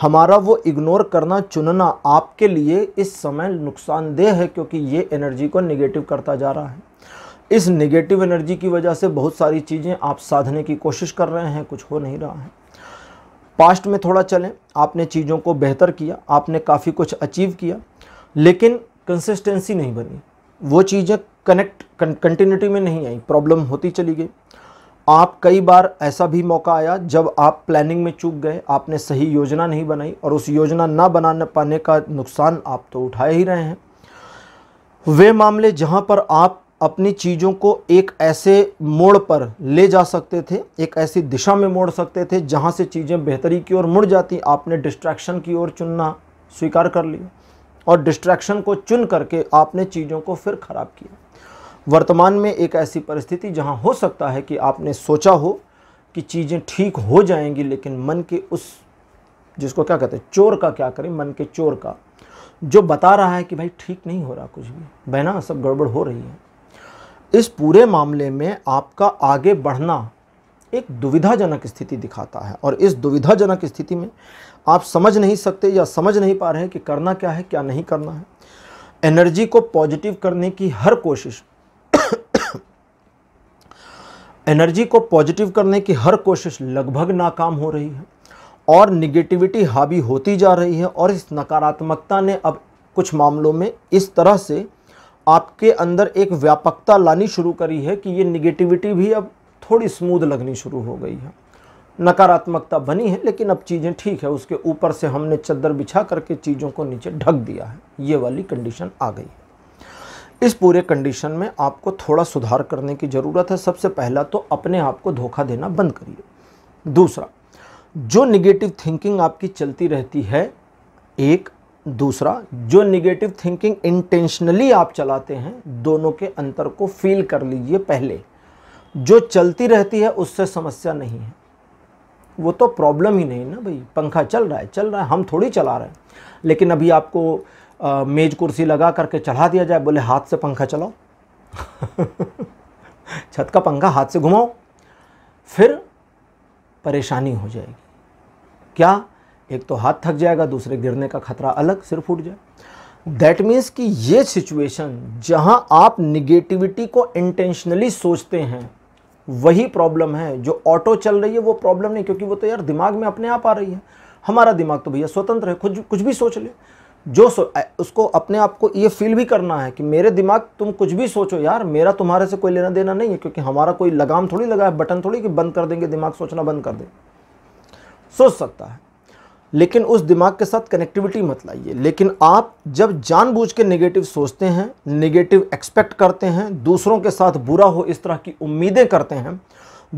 हमारा वो इग्नोर करना चुनना आपके लिए इस समय नुकसानदेह है क्योंकि ये एनर्जी को निगेटिव करता जा रहा है इस निगेटिव एनर्जी की वजह से बहुत सारी चीज़ें आप साधने की कोशिश कर रहे हैं कुछ हो नहीं रहा है पास्ट में थोड़ा चलें आपने चीज़ों को बेहतर किया आपने काफ़ी कुछ अचीव किया लेकिन कंसिस्टेंसी नहीं बनी वो चीज़ें कनेक्ट कंटिन्यूटी में नहीं आई प्रॉब्लम होती चली गई आप कई बार ऐसा भी मौका आया जब आप प्लानिंग में चूक गए आपने सही योजना नहीं बनाई और उस योजना ना बना पाने का नुकसान आप तो उठाए ही रहे हैं वे मामले जहाँ पर आप अपनी चीज़ों को एक ऐसे मोड़ पर ले जा सकते थे एक ऐसी दिशा में मोड़ सकते थे जहाँ से चीज़ें बेहतरी की ओर मुड़ जाती आपने डिस्ट्रैक्शन की ओर चुनना स्वीकार कर लिया और डिस्ट्रैक्शन को चुन करके आपने चीज़ों को फिर ख़राब किया वर्तमान में एक ऐसी परिस्थिति जहाँ हो सकता है कि आपने सोचा हो कि चीज़ें ठीक हो जाएंगी लेकिन मन के उस जिसको क्या कहते हैं चोर का क्या करें मन के चोर का जो बता रहा है कि भाई ठीक नहीं हो रहा कुछ भी बहना सब गड़बड़ हो रही है इस पूरे मामले में आपका आगे बढ़ना एक दुविधाजनक स्थिति दिखाता है और इस दुविधाजनक स्थिति में आप समझ नहीं सकते या समझ नहीं पा रहे हैं कि करना क्या है क्या नहीं करना है एनर्जी को पॉजिटिव करने की हर कोशिश एनर्जी को पॉजिटिव करने की हर कोशिश लगभग नाकाम हो रही है और निगेटिविटी हावी होती जा रही है और इस नकारात्मकता ने अब कुछ मामलों में इस तरह से आपके अंदर एक व्यापकता लानी शुरू करी है कि ये निगेटिविटी भी अब थोड़ी स्मूद लगनी शुरू हो गई है नकारात्मकता बनी है लेकिन अब चीज़ें ठीक है उसके ऊपर से हमने चद्दर बिछा करके चीज़ों को नीचे ढक दिया है ये वाली कंडीशन आ गई है इस पूरे कंडीशन में आपको थोड़ा सुधार करने की ज़रूरत है सबसे पहला तो अपने आप को धोखा देना बंद करिए दूसरा जो निगेटिव थिंकिंग आपकी चलती रहती है एक दूसरा जो निगेटिव थिंकिंग इंटेंशनली आप चलाते हैं दोनों के अंतर को फील कर लीजिए पहले जो चलती रहती है उससे समस्या नहीं है वो तो प्रॉब्लम ही नहीं ना भाई पंखा चल रहा है चल रहा है हम थोड़ी चला रहे हैं लेकिन अभी आपको आ, मेज कुर्सी लगा करके चढ़ा दिया जाए बोले हाथ से पंखा चलाओ छत का पंखा हाथ से घुमाओ फिर परेशानी हो जाएगी क्या एक तो हाथ थक जाएगा दूसरे गिरने का खतरा अलग सिर फूट जाए दैट मीन्स कि ये सिचुएशन जहां आप निगेटिविटी को इंटेंशनली सोचते हैं वही प्रॉब्लम है जो ऑटो चल रही है वो प्रॉब्लम नहीं क्योंकि वो तो यार दिमाग में अपने आप आ रही है हमारा दिमाग तो भैया स्वतंत्र है कुछ कुछ भी सोच ले जो सो, उसको अपने आप को ये फील भी करना है कि मेरे दिमाग तुम कुछ भी सोचो यार मेरा तुम्हारे से कोई लेना देना नहीं है क्योंकि हमारा कोई लगाम थोड़ी लगा है बटन थोड़ी कि बंद कर देंगे दिमाग सोचना बंद कर दे सोच सकता है लेकिन उस दिमाग के साथ कनेक्टिविटी मत लाइए लेकिन आप जब जानबूझ के नेगेटिव सोचते हैं नेगेटिव एक्सपेक्ट करते हैं दूसरों के साथ बुरा हो इस तरह की उम्मीदें करते हैं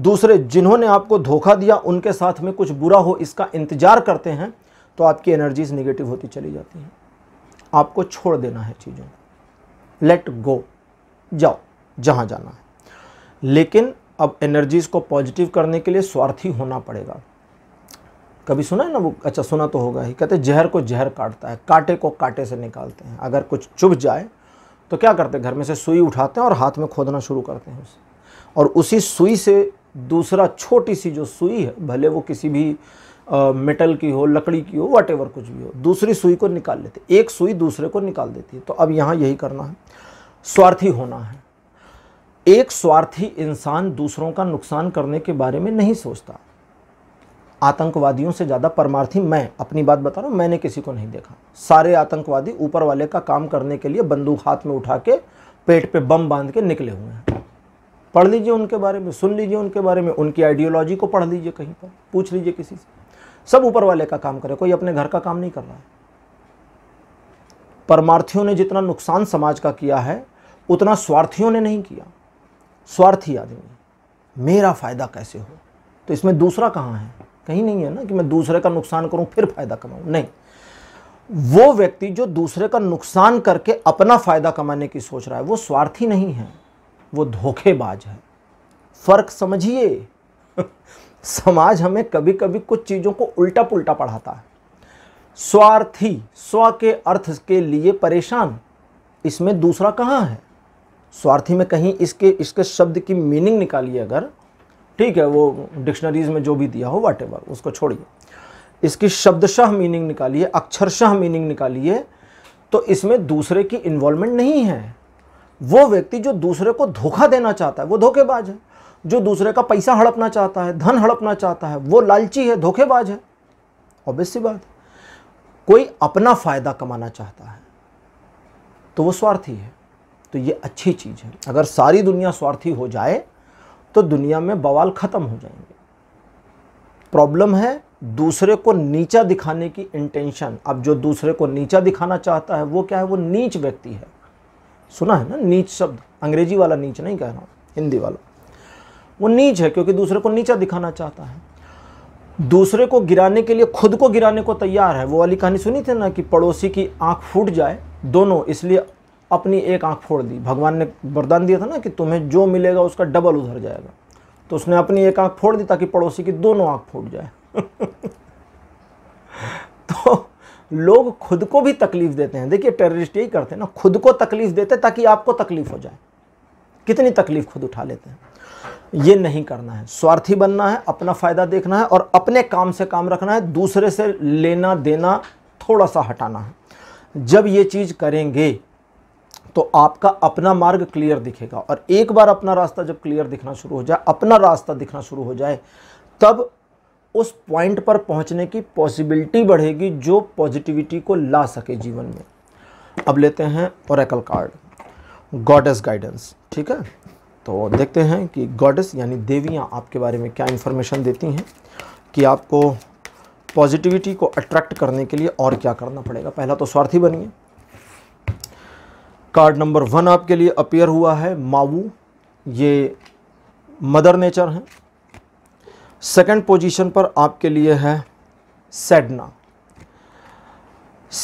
दूसरे जिन्होंने आपको धोखा दिया उनके साथ में कुछ बुरा हो इसका इंतज़ार करते हैं तो आपकी एनर्जीज नेगेटिव होती चली जाती हैं आपको छोड़ देना है चीज़ों लेट गो जाओ जहाँ जाना है लेकिन अब एनर्जीज़ को पॉजिटिव करने के लिए स्वार्थी होना पड़ेगा कभी सुना है ना वो अच्छा सुना तो होगा ही कहते जहर को जहर काटता है कांटे को कांटे से निकालते हैं अगर कुछ चुभ जाए तो क्या करते हैं घर में से सुई उठाते हैं और हाथ में खोदना शुरू करते हैं उसे और उसी सुई से दूसरा छोटी सी जो सुई है भले वो किसी भी आ, मेटल की हो लकड़ी की हो वट कुछ भी हो दूसरी सुई को निकाल लेते एक सुई दूसरे को निकाल देती है तो अब यहाँ यही करना है स्वार्थी होना है एक स्वार्थी इंसान दूसरों का नुकसान करने के बारे में नहीं सोचता आतंकवादियों से ज़्यादा परमार्थी मैं अपनी बात बता रहा हूँ मैंने किसी को नहीं देखा सारे आतंकवादी ऊपर वाले का काम करने के लिए बंदूक हाथ में उठा के पेट पे बम बांध के निकले हुए हैं पढ़ लीजिए उनके बारे में सुन लीजिए उनके बारे में उनकी आइडियोलॉजी को पढ़ लीजिए कहीं पर पूछ लीजिए किसी से सब ऊपर वाले का काम करे कोई अपने घर का काम नहीं कर रहा है परमार्थियों ने जितना नुकसान समाज का किया है उतना स्वार्थियों ने नहीं किया स्वार्थी आदमी मेरा फ़ायदा कैसे हो तो इसमें दूसरा कहाँ है कहीं नहीं है ना कि मैं दूसरे का नुकसान करूं फिर फायदा कमाऊं नहीं वो व्यक्ति जो दूसरे का नुकसान करके अपना फायदा कमाने की सोच रहा है वो स्वार्थी नहीं है वो धोखेबाज है फर्क समझिए समाज हमें कभी कभी कुछ चीज़ों को उल्टा पुल्टा पढ़ाता है स्वार्थी स्व के अर्थ के लिए परेशान इसमें दूसरा कहाँ है स्वार्थी में कहीं इसके इसके शब्द की मीनिंग निकालिए अगर ठीक है वो डिक्शनरीज में जो भी दिया हो वाट उसको छोड़िए इसकी शब्दशाह मीनिंग निकालिए अक्षरशाह मीनिंग निकालिए तो इसमें दूसरे की इन्वॉल्वमेंट नहीं है वो व्यक्ति जो दूसरे को धोखा देना चाहता है वो धोखेबाज है जो दूसरे का पैसा हड़पना चाहता है धन हड़पना चाहता है वो लालची है धोखेबाज है ऑब्वियस सी बात कोई अपना फ़ायदा कमाना चाहता है तो वो स्वार्थी है तो ये अच्छी चीज़ है अगर सारी दुनिया स्वार्थी हो जाए तो दुनिया में बवाल ख़त्म हो जाएंगे प्रॉब्लम है दूसरे को नीचा दिखाने की इंटेंशन अब जो दूसरे को नीचा दिखाना चाहता है वो क्या है वो नीच व्यक्ति है सुना है ना नीच शब्द अंग्रेजी वाला नीच नहीं कह रहा हूँ हिंदी वाला वो नीच है क्योंकि दूसरे को नीचा दिखाना चाहता है दूसरे को गिराने के लिए खुद को गिराने को तैयार है वो वाली कहानी सुनी थी ना कि पड़ोसी की आंख फूट जाए दोनों इसलिए अपनी एक आंख फोड़ दी भगवान ने वरदान दिया था ना कि तुम्हें जो मिलेगा उसका डबल उधर जाएगा तो उसने अपनी एक आंख फोड़ दी ताकि पड़ोसी की दोनों आँख फूट जाए तो लोग खुद को भी तकलीफ देते हैं देखिए टेररिस्ट यही करते हैं ना खुद को तकलीफ देते ताकि आपको तकलीफ हो जाए कितनी तकलीफ खुद उठा लेते हैं ये नहीं करना है स्वार्थी बनना है अपना फ़ायदा देखना है और अपने काम से काम रखना है दूसरे से लेना देना थोड़ा सा हटाना है जब ये चीज़ करेंगे तो आपका अपना मार्ग क्लियर दिखेगा और एक बार अपना रास्ता जब क्लियर दिखना शुरू हो जाए अपना रास्ता दिखना शुरू हो जाए तब उस पॉइंट पर पहुंचने की पॉसिबिलिटी बढ़ेगी जो पॉजिटिविटी को ला सके जीवन में अब लेते हैं ओरेकल कार्ड गॉडेस गाइडेंस ठीक है तो देखते हैं कि गॉडेस यानी देवियाँ आपके बारे में क्या इन्फॉर्मेशन देती हैं कि आपको पॉजिटिविटी को अट्रैक्ट करने के लिए और क्या करना पड़ेगा पहला तो स्वार्थी बनिए कार्ड नंबर वन आपके लिए अपीयर हुआ है मावू ये मदर नेचर है सेकंड पोजीशन पर आपके लिए है सेडना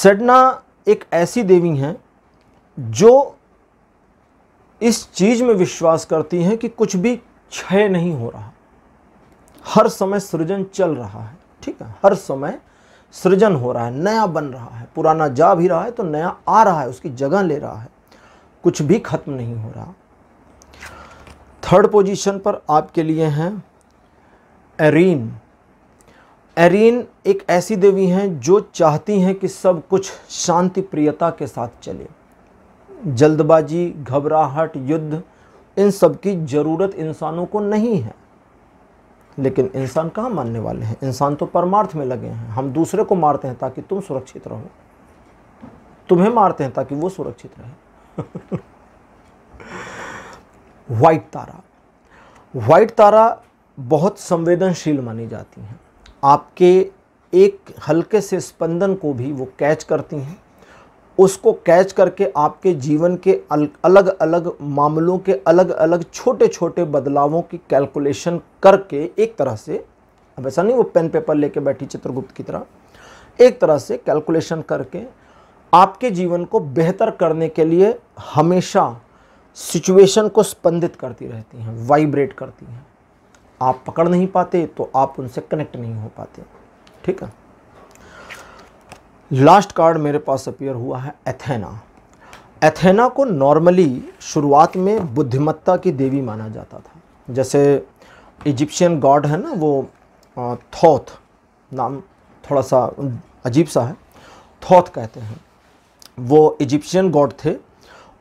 सेडना एक ऐसी देवी हैं जो इस चीज़ में विश्वास करती हैं कि कुछ भी क्षय नहीं हो रहा हर समय सृजन चल रहा है ठीक है हर समय सृजन हो रहा है नया बन रहा है पुराना जा भी रहा है तो नया आ रहा है उसकी जगह ले रहा है कुछ भी ख़त्म नहीं हो रहा थर्ड पोजीशन पर आपके लिए हैं एरीन एरीन एक ऐसी देवी हैं जो चाहती हैं कि सब कुछ शांति प्रियता के साथ चले जल्दबाजी घबराहट युद्ध इन सब की ज़रूरत इंसानों को नहीं है लेकिन इंसान कहाँ मानने वाले हैं इंसान तो परमार्थ में लगे हैं हम दूसरे को मारते हैं ताकि तुम सुरक्षित रहो तुम्हें मारते हैं ताकि वो सुरक्षित रहे वाइट तारा व्हाइट तारा बहुत संवेदनशील मानी जाती हैं आपके एक हल्के से स्पंदन को भी वो कैच करती हैं उसको कैच करके आपके जीवन के अलग अलग मामलों के अलग अलग छोटे छोटे बदलावों की कैलकुलेशन करके एक तरह से अब ऐसा नहीं वो पेन पेपर लेके बैठी चित्रगुप्त की तरह एक तरह से कैलकुलेशन करके आपके जीवन को बेहतर करने के लिए हमेशा सिचुएशन को स्पंदित करती रहती हैं वाइब्रेट करती हैं आप पकड़ नहीं पाते तो आप उनसे कनेक्ट नहीं हो पाते ठीक है लास्ट कार्ड मेरे पास अपीयर हुआ है एथेना एथेना को नॉर्मली शुरुआत में बुद्धिमत्ता की देवी माना जाता था जैसे इजिप्शियन गॉड है ना वो थोथ नाम थोड़ा सा अजीब सा है थोथ कहते हैं वो इजिप्शियन गॉड थे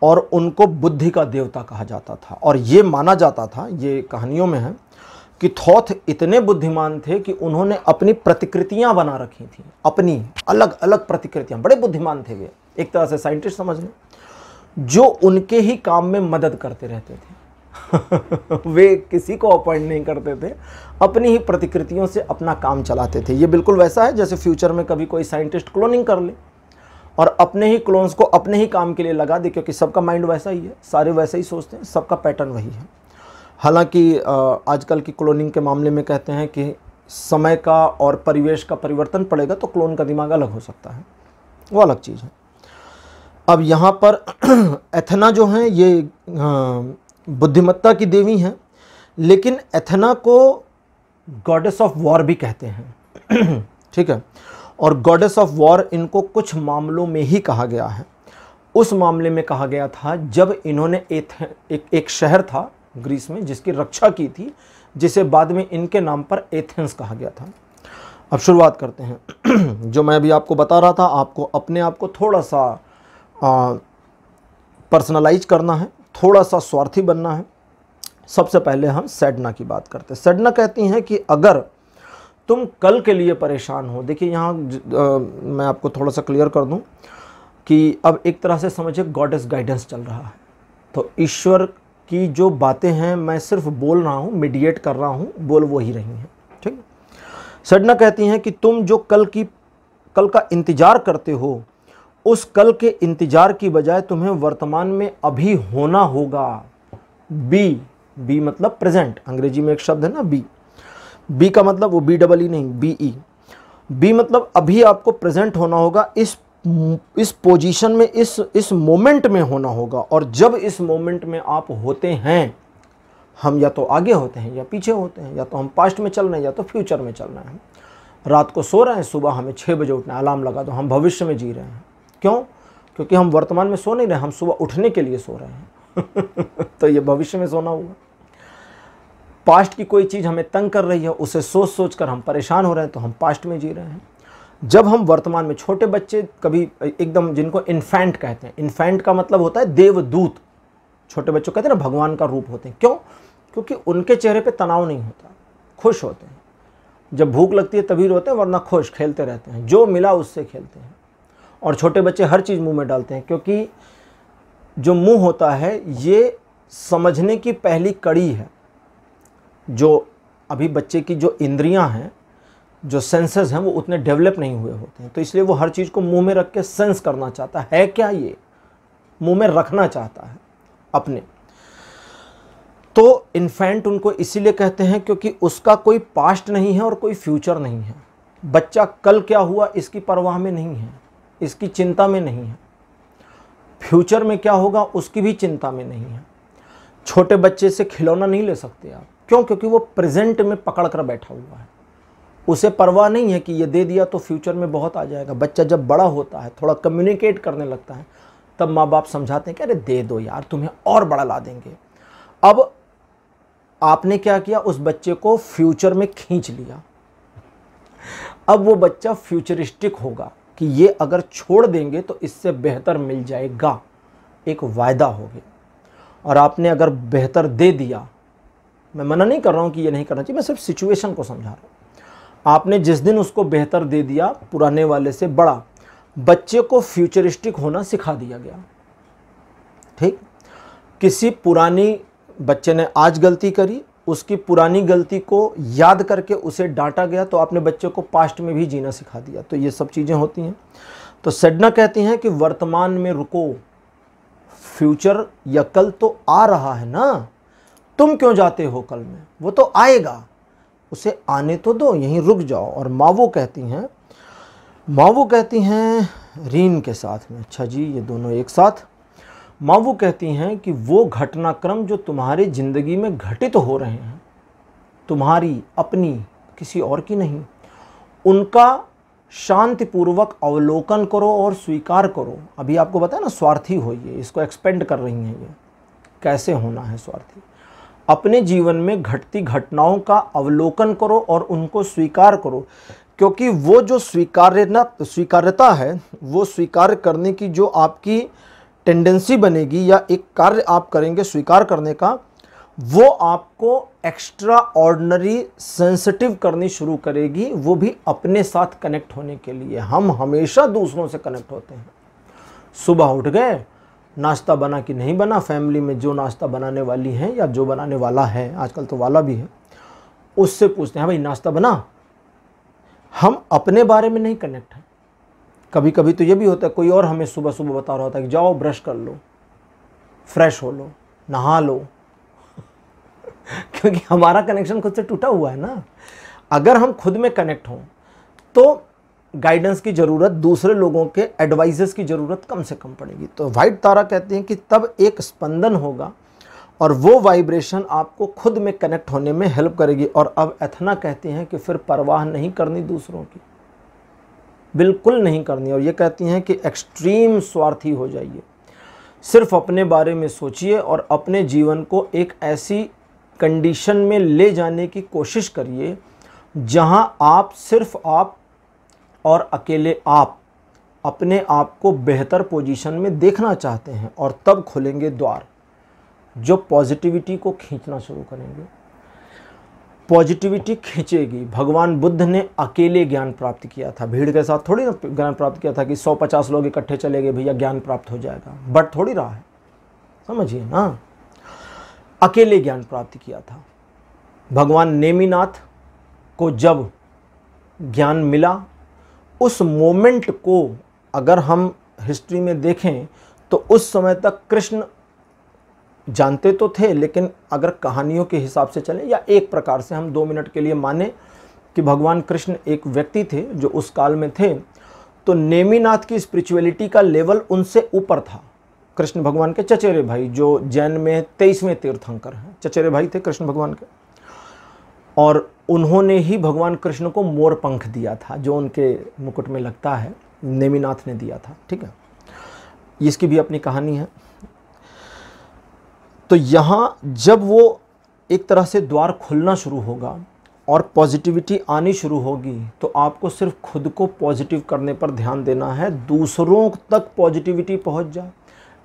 और उनको बुद्धि का देवता कहा जाता था और ये माना जाता था ये कहानियों में है कि थॉथ इतने बुद्धिमान थे कि उन्होंने अपनी प्रतिकृतियां बना रखी थी अपनी अलग अलग प्रतिकृतियां बड़े बुद्धिमान थे वे एक तरह से साइंटिस्ट समझ लें जो उनके ही काम में मदद करते रहते थे वे किसी को अपॉइंट नहीं करते थे अपनी ही प्रतिकृतियों से अपना काम चलाते थे ये बिल्कुल वैसा है जैसे फ्यूचर में कभी कोई साइंटिस्ट क्लोनिंग कर ले और अपने ही क्लोन्स को अपने ही काम के लिए लगा दे क्योंकि सबका माइंड वैसा ही है सारे वैसा ही सोचते हैं सबका पैटर्न वही है हालांकि आजकल की क्लोनिंग के मामले में कहते हैं कि समय का और परिवेश का परिवर्तन पड़ेगा तो क्लोन का दिमाग अलग हो सकता है वो अलग चीज़ है अब यहाँ पर एथना जो हैं ये बुद्धिमत्ता की देवी हैं लेकिन एथना को गॉडेस ऑफ वॉर भी कहते हैं ठीक है और गॉडेस ऑफ वॉर इनको कुछ मामलों में ही कहा गया है उस मामले में कहा गया था जब इन्होंने एक, एक शहर था ग्रीस में जिसकी रक्षा की थी जिसे बाद में इनके नाम पर एथेंस कहा गया था अब शुरुआत करते हैं जो मैं अभी आपको बता रहा था आपको अपने आप को थोड़ा सा पर्सनलाइज करना है थोड़ा सा स्वार्थी बनना है सबसे पहले हम सेडना की बात करते हैं सेडना कहती हैं कि अगर तुम कल के लिए परेशान हो देखिए यहाँ मैं आपको थोड़ा सा क्लियर कर दूँ कि अब एक तरह से समझिए इज गाइडेंस चल रहा है तो ईश्वर की जो बातें हैं मैं सिर्फ बोल रहा हूँ मीडिएट कर रहा हूँ बोल वो ही रही हैं ठीक सडना कहती हैं कि तुम जो कल की कल का इंतज़ार करते हो उस कल के इंतज़ार की बजाय तुम्हें वर्तमान में अभी होना होगा बी बी मतलब प्रेजेंट अंग्रेजी में एक शब्द है ना बी बी का मतलब वो बी डबल ई नहीं बी ई बी मतलब अभी आपको प्रेजेंट होना होगा इस इस पोजीशन में इस इस मोमेंट में होना होगा और जब इस मोमेंट में आप होते हैं हम या तो आगे होते हैं या पीछे होते हैं या तो हम पास्ट में चल रहे हैं या तो फ्यूचर में चल रहे हैं रात को सो रहे हैं सुबह हमें छः बजे उठना है अलार्म लगा दो हम भविष्य में जी रहे हैं क्यों क्योंकि हम वर्तमान में सो नहीं रहे हम सुबह उठने के लिए सो रहे हैं तो ये भविष्य में सोना हुआ पास्ट की कोई चीज़ हमें तंग कर रही है उसे सोच सोच कर हम परेशान हो रहे हैं तो हम पास्ट में जी रहे हैं जब हम वर्तमान में छोटे बच्चे कभी एकदम जिनको इन्फेंट कहते हैं इन्फेंट का मतलब होता है देवदूत छोटे बच्चों कहते हैं ना भगवान का रूप होते हैं क्यों क्योंकि उनके चेहरे पर तनाव नहीं होता खुश होते हैं जब भूख लगती है तभी रोते हैं वरना खुश खेलते रहते हैं जो मिला उससे खेलते हैं और छोटे बच्चे हर चीज़ मुंह में डालते हैं क्योंकि जो मुंह होता है ये समझने की पहली कड़ी है जो अभी बच्चे की जो इंद्रियां हैं जो सेंसेस हैं वो उतने डेवलप नहीं हुए होते हैं तो इसलिए वो हर चीज़ को मुंह में रख के सेंस करना चाहता है क्या ये मुंह में रखना चाहता है अपने तो इन्फेंट उनको इसीलिए कहते हैं क्योंकि उसका कोई पास्ट नहीं है और कोई फ्यूचर नहीं है बच्चा कल क्या हुआ इसकी परवाह में नहीं है इसकी चिंता में नहीं है फ्यूचर में क्या होगा उसकी भी चिंता में नहीं है छोटे बच्चे से खिलौना नहीं ले सकते आप क्यों क्योंकि वो प्रेजेंट में पकड़ कर बैठा हुआ है उसे परवाह नहीं है कि ये दे दिया तो फ्यूचर में बहुत आ जाएगा बच्चा जब बड़ा होता है थोड़ा कम्युनिकेट करने लगता है तब माँ बाप समझाते हैं कि अरे दे दो यार तुम्हें और बड़ा ला देंगे अब आपने क्या किया उस बच्चे को फ्यूचर में खींच लिया अब वो बच्चा फ्यूचरिस्टिक होगा कि ये अगर छोड़ देंगे तो इससे बेहतर मिल जाएगा एक वायदा होगी और आपने अगर बेहतर दे दिया मैं मना नहीं कर रहा हूँ कि ये नहीं करना चाहिए मैं सिर्फ सिचुएशन को समझा रहा हूँ आपने जिस दिन उसको बेहतर दे दिया पुराने वाले से बड़ा बच्चे को फ्यूचरिस्टिक होना सिखा दिया गया ठीक किसी पुरानी बच्चे ने आज गलती करी उसकी पुरानी गलती को याद करके उसे डांटा गया तो आपने बच्चे को पास्ट में भी जीना सिखा दिया तो ये सब चीज़ें होती हैं तो सेडना कहती हैं कि वर्तमान में रुको फ्यूचर या कल तो आ रहा है ना तुम क्यों जाते हो कल में वो तो आएगा उसे आने तो दो यहीं रुक जाओ और माँ वो कहती हैं माँ वो कहती हैं रीन के साथ में अच्छा जी ये दोनों एक साथ माँ वो कहती हैं कि वो घटनाक्रम जो तुम्हारी ज़िंदगी में घटित हो रहे हैं तुम्हारी अपनी किसी और की नहीं उनका शांतिपूर्वक अवलोकन करो और स्वीकार करो अभी आपको बताया ना स्वार्थी हो ये इसको एक्सपेंड कर रही हैं ये कैसे होना है स्वार्थी अपने जीवन में घटती घटनाओं का अवलोकन करो और उनको स्वीकार करो क्योंकि वो जो स्वीकार स्वीकार्यता है वो स्वीकार करने की जो आपकी टेंडेंसी बनेगी या एक कार्य आप करेंगे स्वीकार करने का वो आपको एक्स्ट्रा ऑर्डनरी सेंसिटिव करनी शुरू करेगी वो भी अपने साथ कनेक्ट होने के लिए हम हमेशा दूसरों से कनेक्ट होते हैं सुबह उठ गए नाश्ता बना कि नहीं बना फैमिली में जो नाश्ता बनाने वाली हैं या जो बनाने वाला है आजकल तो वाला भी है उससे पूछते हैं हाँ भाई नाश्ता बना हम अपने बारे में नहीं कनेक्ट हैं कभी कभी तो ये भी होता है कोई और हमें सुबह सुबह बता रहा होता है कि जाओ ब्रश कर लो फ्रेश हो लो नहा लो क्योंकि हमारा कनेक्शन खुद से टूटा हुआ है ना अगर हम खुद में कनेक्ट हों तो गाइडेंस की ज़रूरत दूसरे लोगों के एडवाइजेस की ज़रूरत कम से कम पड़ेगी तो वाइट तारा कहते हैं कि तब एक स्पंदन होगा और वो वाइब्रेशन आपको खुद में कनेक्ट होने में हेल्प करेगी और अब एथना कहती हैं कि फिर परवाह नहीं करनी दूसरों की बिल्कुल नहीं करनी और ये कहती हैं कि एक्सट्रीम स्वार्थी हो जाइए सिर्फ अपने बारे में सोचिए और अपने जीवन को एक ऐसी कंडीशन में ले जाने की कोशिश करिए जहां आप सिर्फ आप और अकेले आप अपने आप को बेहतर पोजीशन में देखना चाहते हैं और तब खोलेंगे द्वार जो पॉजिटिविटी को खींचना शुरू करेंगे पॉजिटिविटी खींचेगी भगवान बुद्ध ने अकेले ज्ञान प्राप्त किया था भीड़ के साथ थोड़ी ना ज्ञान प्राप्त किया था कि सौ पचास लोग इकट्ठे चले गए भैया ज्ञान प्राप्त हो जाएगा बट थोड़ी रहा है समझिए ना अकेले ज्ञान प्राप्त किया था भगवान नेमीनाथ को जब ज्ञान मिला उस मोमेंट को अगर हम हिस्ट्री में देखें तो उस समय तक कृष्ण जानते तो थे लेकिन अगर कहानियों के हिसाब से चलें या एक प्रकार से हम दो मिनट के लिए माने कि भगवान कृष्ण एक व्यक्ति थे जो उस काल में थे तो नेमीनाथ की स्पिरिचुअलिटी का लेवल उनसे ऊपर था कृष्ण भगवान के चचेरे भाई जो जैन में तेईसवें तीर्थंकर हैं चचेरे भाई थे कृष्ण भगवान के और उन्होंने ही भगवान कृष्ण को मोर पंख दिया था जो उनके मुकुट में लगता है नेमिनाथ ने दिया था ठीक है इसकी भी अपनी कहानी है तो यहाँ जब वो एक तरह से द्वार खुलना शुरू होगा और पॉजिटिविटी आनी शुरू होगी तो आपको सिर्फ खुद को पॉजिटिव करने पर ध्यान देना है दूसरों तक पॉजिटिविटी पहुँच जाए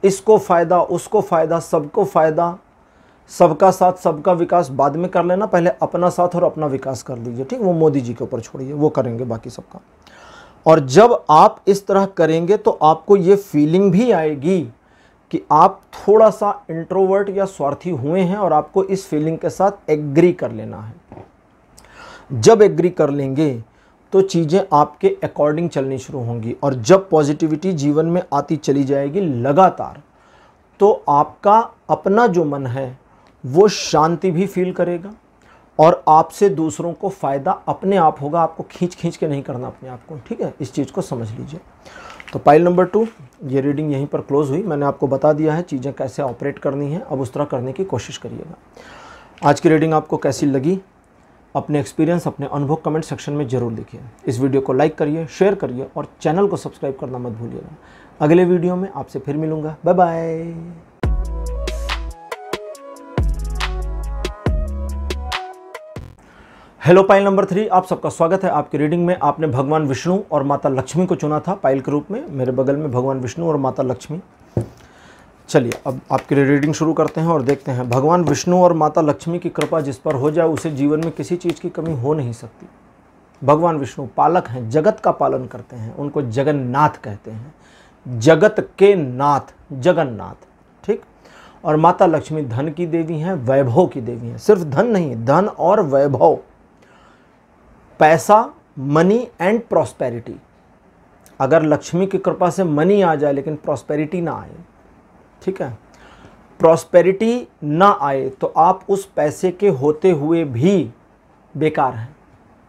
इसको फ़ायदा उसको फ़ायदा सबको फ़ायदा सबका साथ सबका विकास बाद में कर लेना पहले अपना साथ और अपना विकास कर लीजिए ठीक वो मोदी जी के ऊपर छोड़िए वो करेंगे बाकी सबका और जब आप इस तरह करेंगे तो आपको ये फीलिंग भी आएगी कि आप थोड़ा सा इंट्रोवर्ट या स्वार्थी हुए हैं और आपको इस फीलिंग के साथ एग्री कर लेना है जब एग्री कर लेंगे तो चीज़ें आपके अकॉर्डिंग चलनी शुरू होंगी और जब पॉजिटिविटी जीवन में आती चली जाएगी लगातार तो आपका अपना जो मन है वो शांति भी फील करेगा और आपसे दूसरों को फ़ायदा अपने आप होगा आपको खींच खींच के नहीं करना अपने आप को ठीक है इस चीज़ को समझ लीजिए तो पाइल नंबर टू ये रीडिंग यहीं पर क्लोज़ हुई मैंने आपको बता दिया है चीज़ें कैसे ऑपरेट करनी है अब उस तरह करने की कोशिश करिएगा आज की रीडिंग आपको कैसी लगी अपने एक्सपीरियंस अपने अनुभव कमेंट सेक्शन में ज़रूर लिखिए इस वीडियो को लाइक करिए शेयर करिए और चैनल को सब्सक्राइब करना मत भूलिएगा अगले वीडियो में आपसे फिर मिलूँगा bye bye hello pile number three आप सबका स्वागत है आपकी रीडिंग में आपने भगवान विष्णु और माता लक्ष्मी को चुना था पाइल के रूप में मेरे बगल में भगवान विष्णु और माता लक्ष्मी चलिए अब आपके लिए रीडिंग शुरू करते हैं और देखते हैं भगवान विष्णु और माता लक्ष्मी की कृपा जिस पर हो जाए उसे जीवन में किसी चीज़ की कमी हो नहीं सकती भगवान विष्णु पालक हैं जगत का पालन करते हैं उनको जगन्नाथ कहते हैं जगत के नाथ जगन्नाथ ठीक और माता लक्ष्मी धन की देवी हैं वैभव की देवी हैं सिर्फ धन नहीं धन और वैभव पैसा मनी एंड प्रॉस्पेरिटी अगर लक्ष्मी की कृपा से मनी आ जाए लेकिन प्रॉस्पेरिटी ना आए ठीक है प्रॉस्पेरिटी ना आए तो आप उस पैसे के होते हुए भी बेकार हैं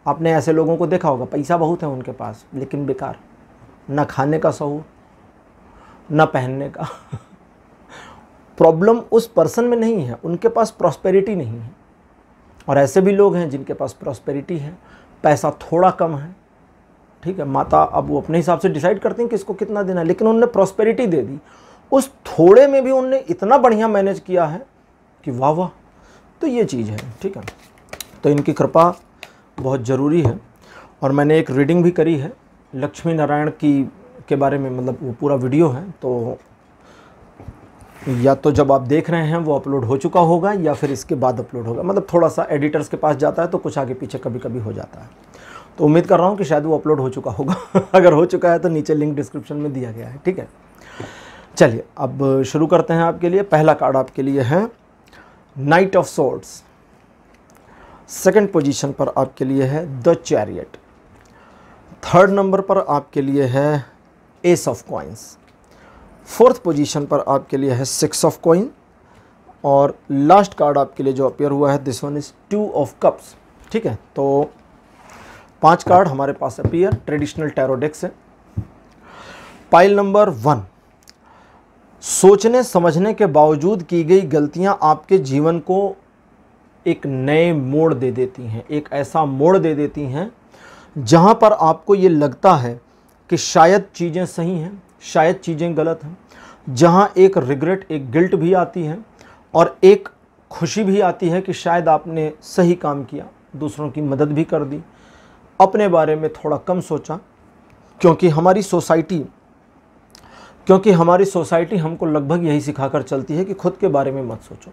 आपने ऐसे लोगों को देखा होगा पैसा बहुत है उनके पास लेकिन बेकार ना खाने का सहूर ना पहनने का प्रॉब्लम उस पर्सन में नहीं है उनके पास प्रॉस्पेरिटी नहीं है और ऐसे भी लोग हैं जिनके पास प्रॉस्पेरिटी है पैसा थोड़ा कम है ठीक है माता अब वो अपने हिसाब से डिसाइड करती हैं कि इसको कितना देना है लेकिन उनने प्रॉस्पेरिटी दे दी उस थोड़े में भी उनने इतना बढ़िया मैनेज किया है कि वाह वाह तो ये चीज़ है ठीक है तो इनकी कृपा बहुत ज़रूरी है और मैंने एक रीडिंग भी करी है लक्ष्मी नारायण की के बारे में मतलब वो पूरा वीडियो है तो या तो जब आप देख रहे हैं वो अपलोड हो चुका होगा या फिर इसके बाद अपलोड होगा मतलब थोड़ा सा एडिटर्स के पास जाता है तो कुछ आगे पीछे कभी कभी हो जाता है तो उम्मीद कर रहा हूँ कि शायद वो अपलोड हो चुका होगा अगर हो चुका है तो नीचे लिंक डिस्क्रिप्शन में दिया गया है ठीक है चलिए अब शुरू करते हैं आपके लिए पहला कार्ड आपके लिए है knight of swords second position पर आपके लिए है द चैरियट थर्ड नंबर पर आपके लिए है ace of coins fourth position पर आपके लिए है सिक्स ऑफ कॉइन और लास्ट कार्ड आपके लिए जो अपेयर हुआ है this one is two of cups ठीक है तो पांच कार्ड हमारे पास अपियर ट्रेडिशनल टेरोडेक्स है पाइल नंबर वन सोचने समझने के बावजूद की गई गलतियां आपके जीवन को एक नए मोड़ दे देती हैं एक ऐसा मोड़ दे देती हैं जहां पर आपको ये लगता है कि शायद चीज़ें सही हैं शायद चीज़ें गलत हैं जहाँ एक रिग्रेट एक गिल्ट भी आती है और एक खुशी भी आती है कि शायद आपने सही काम किया दूसरों की मदद भी कर दी अपने बारे में थोड़ा कम सोचा क्योंकि हमारी सोसाइटी क्योंकि हमारी सोसाइटी हमको लगभग यही सिखा कर चलती है कि खुद के बारे में मत सोचो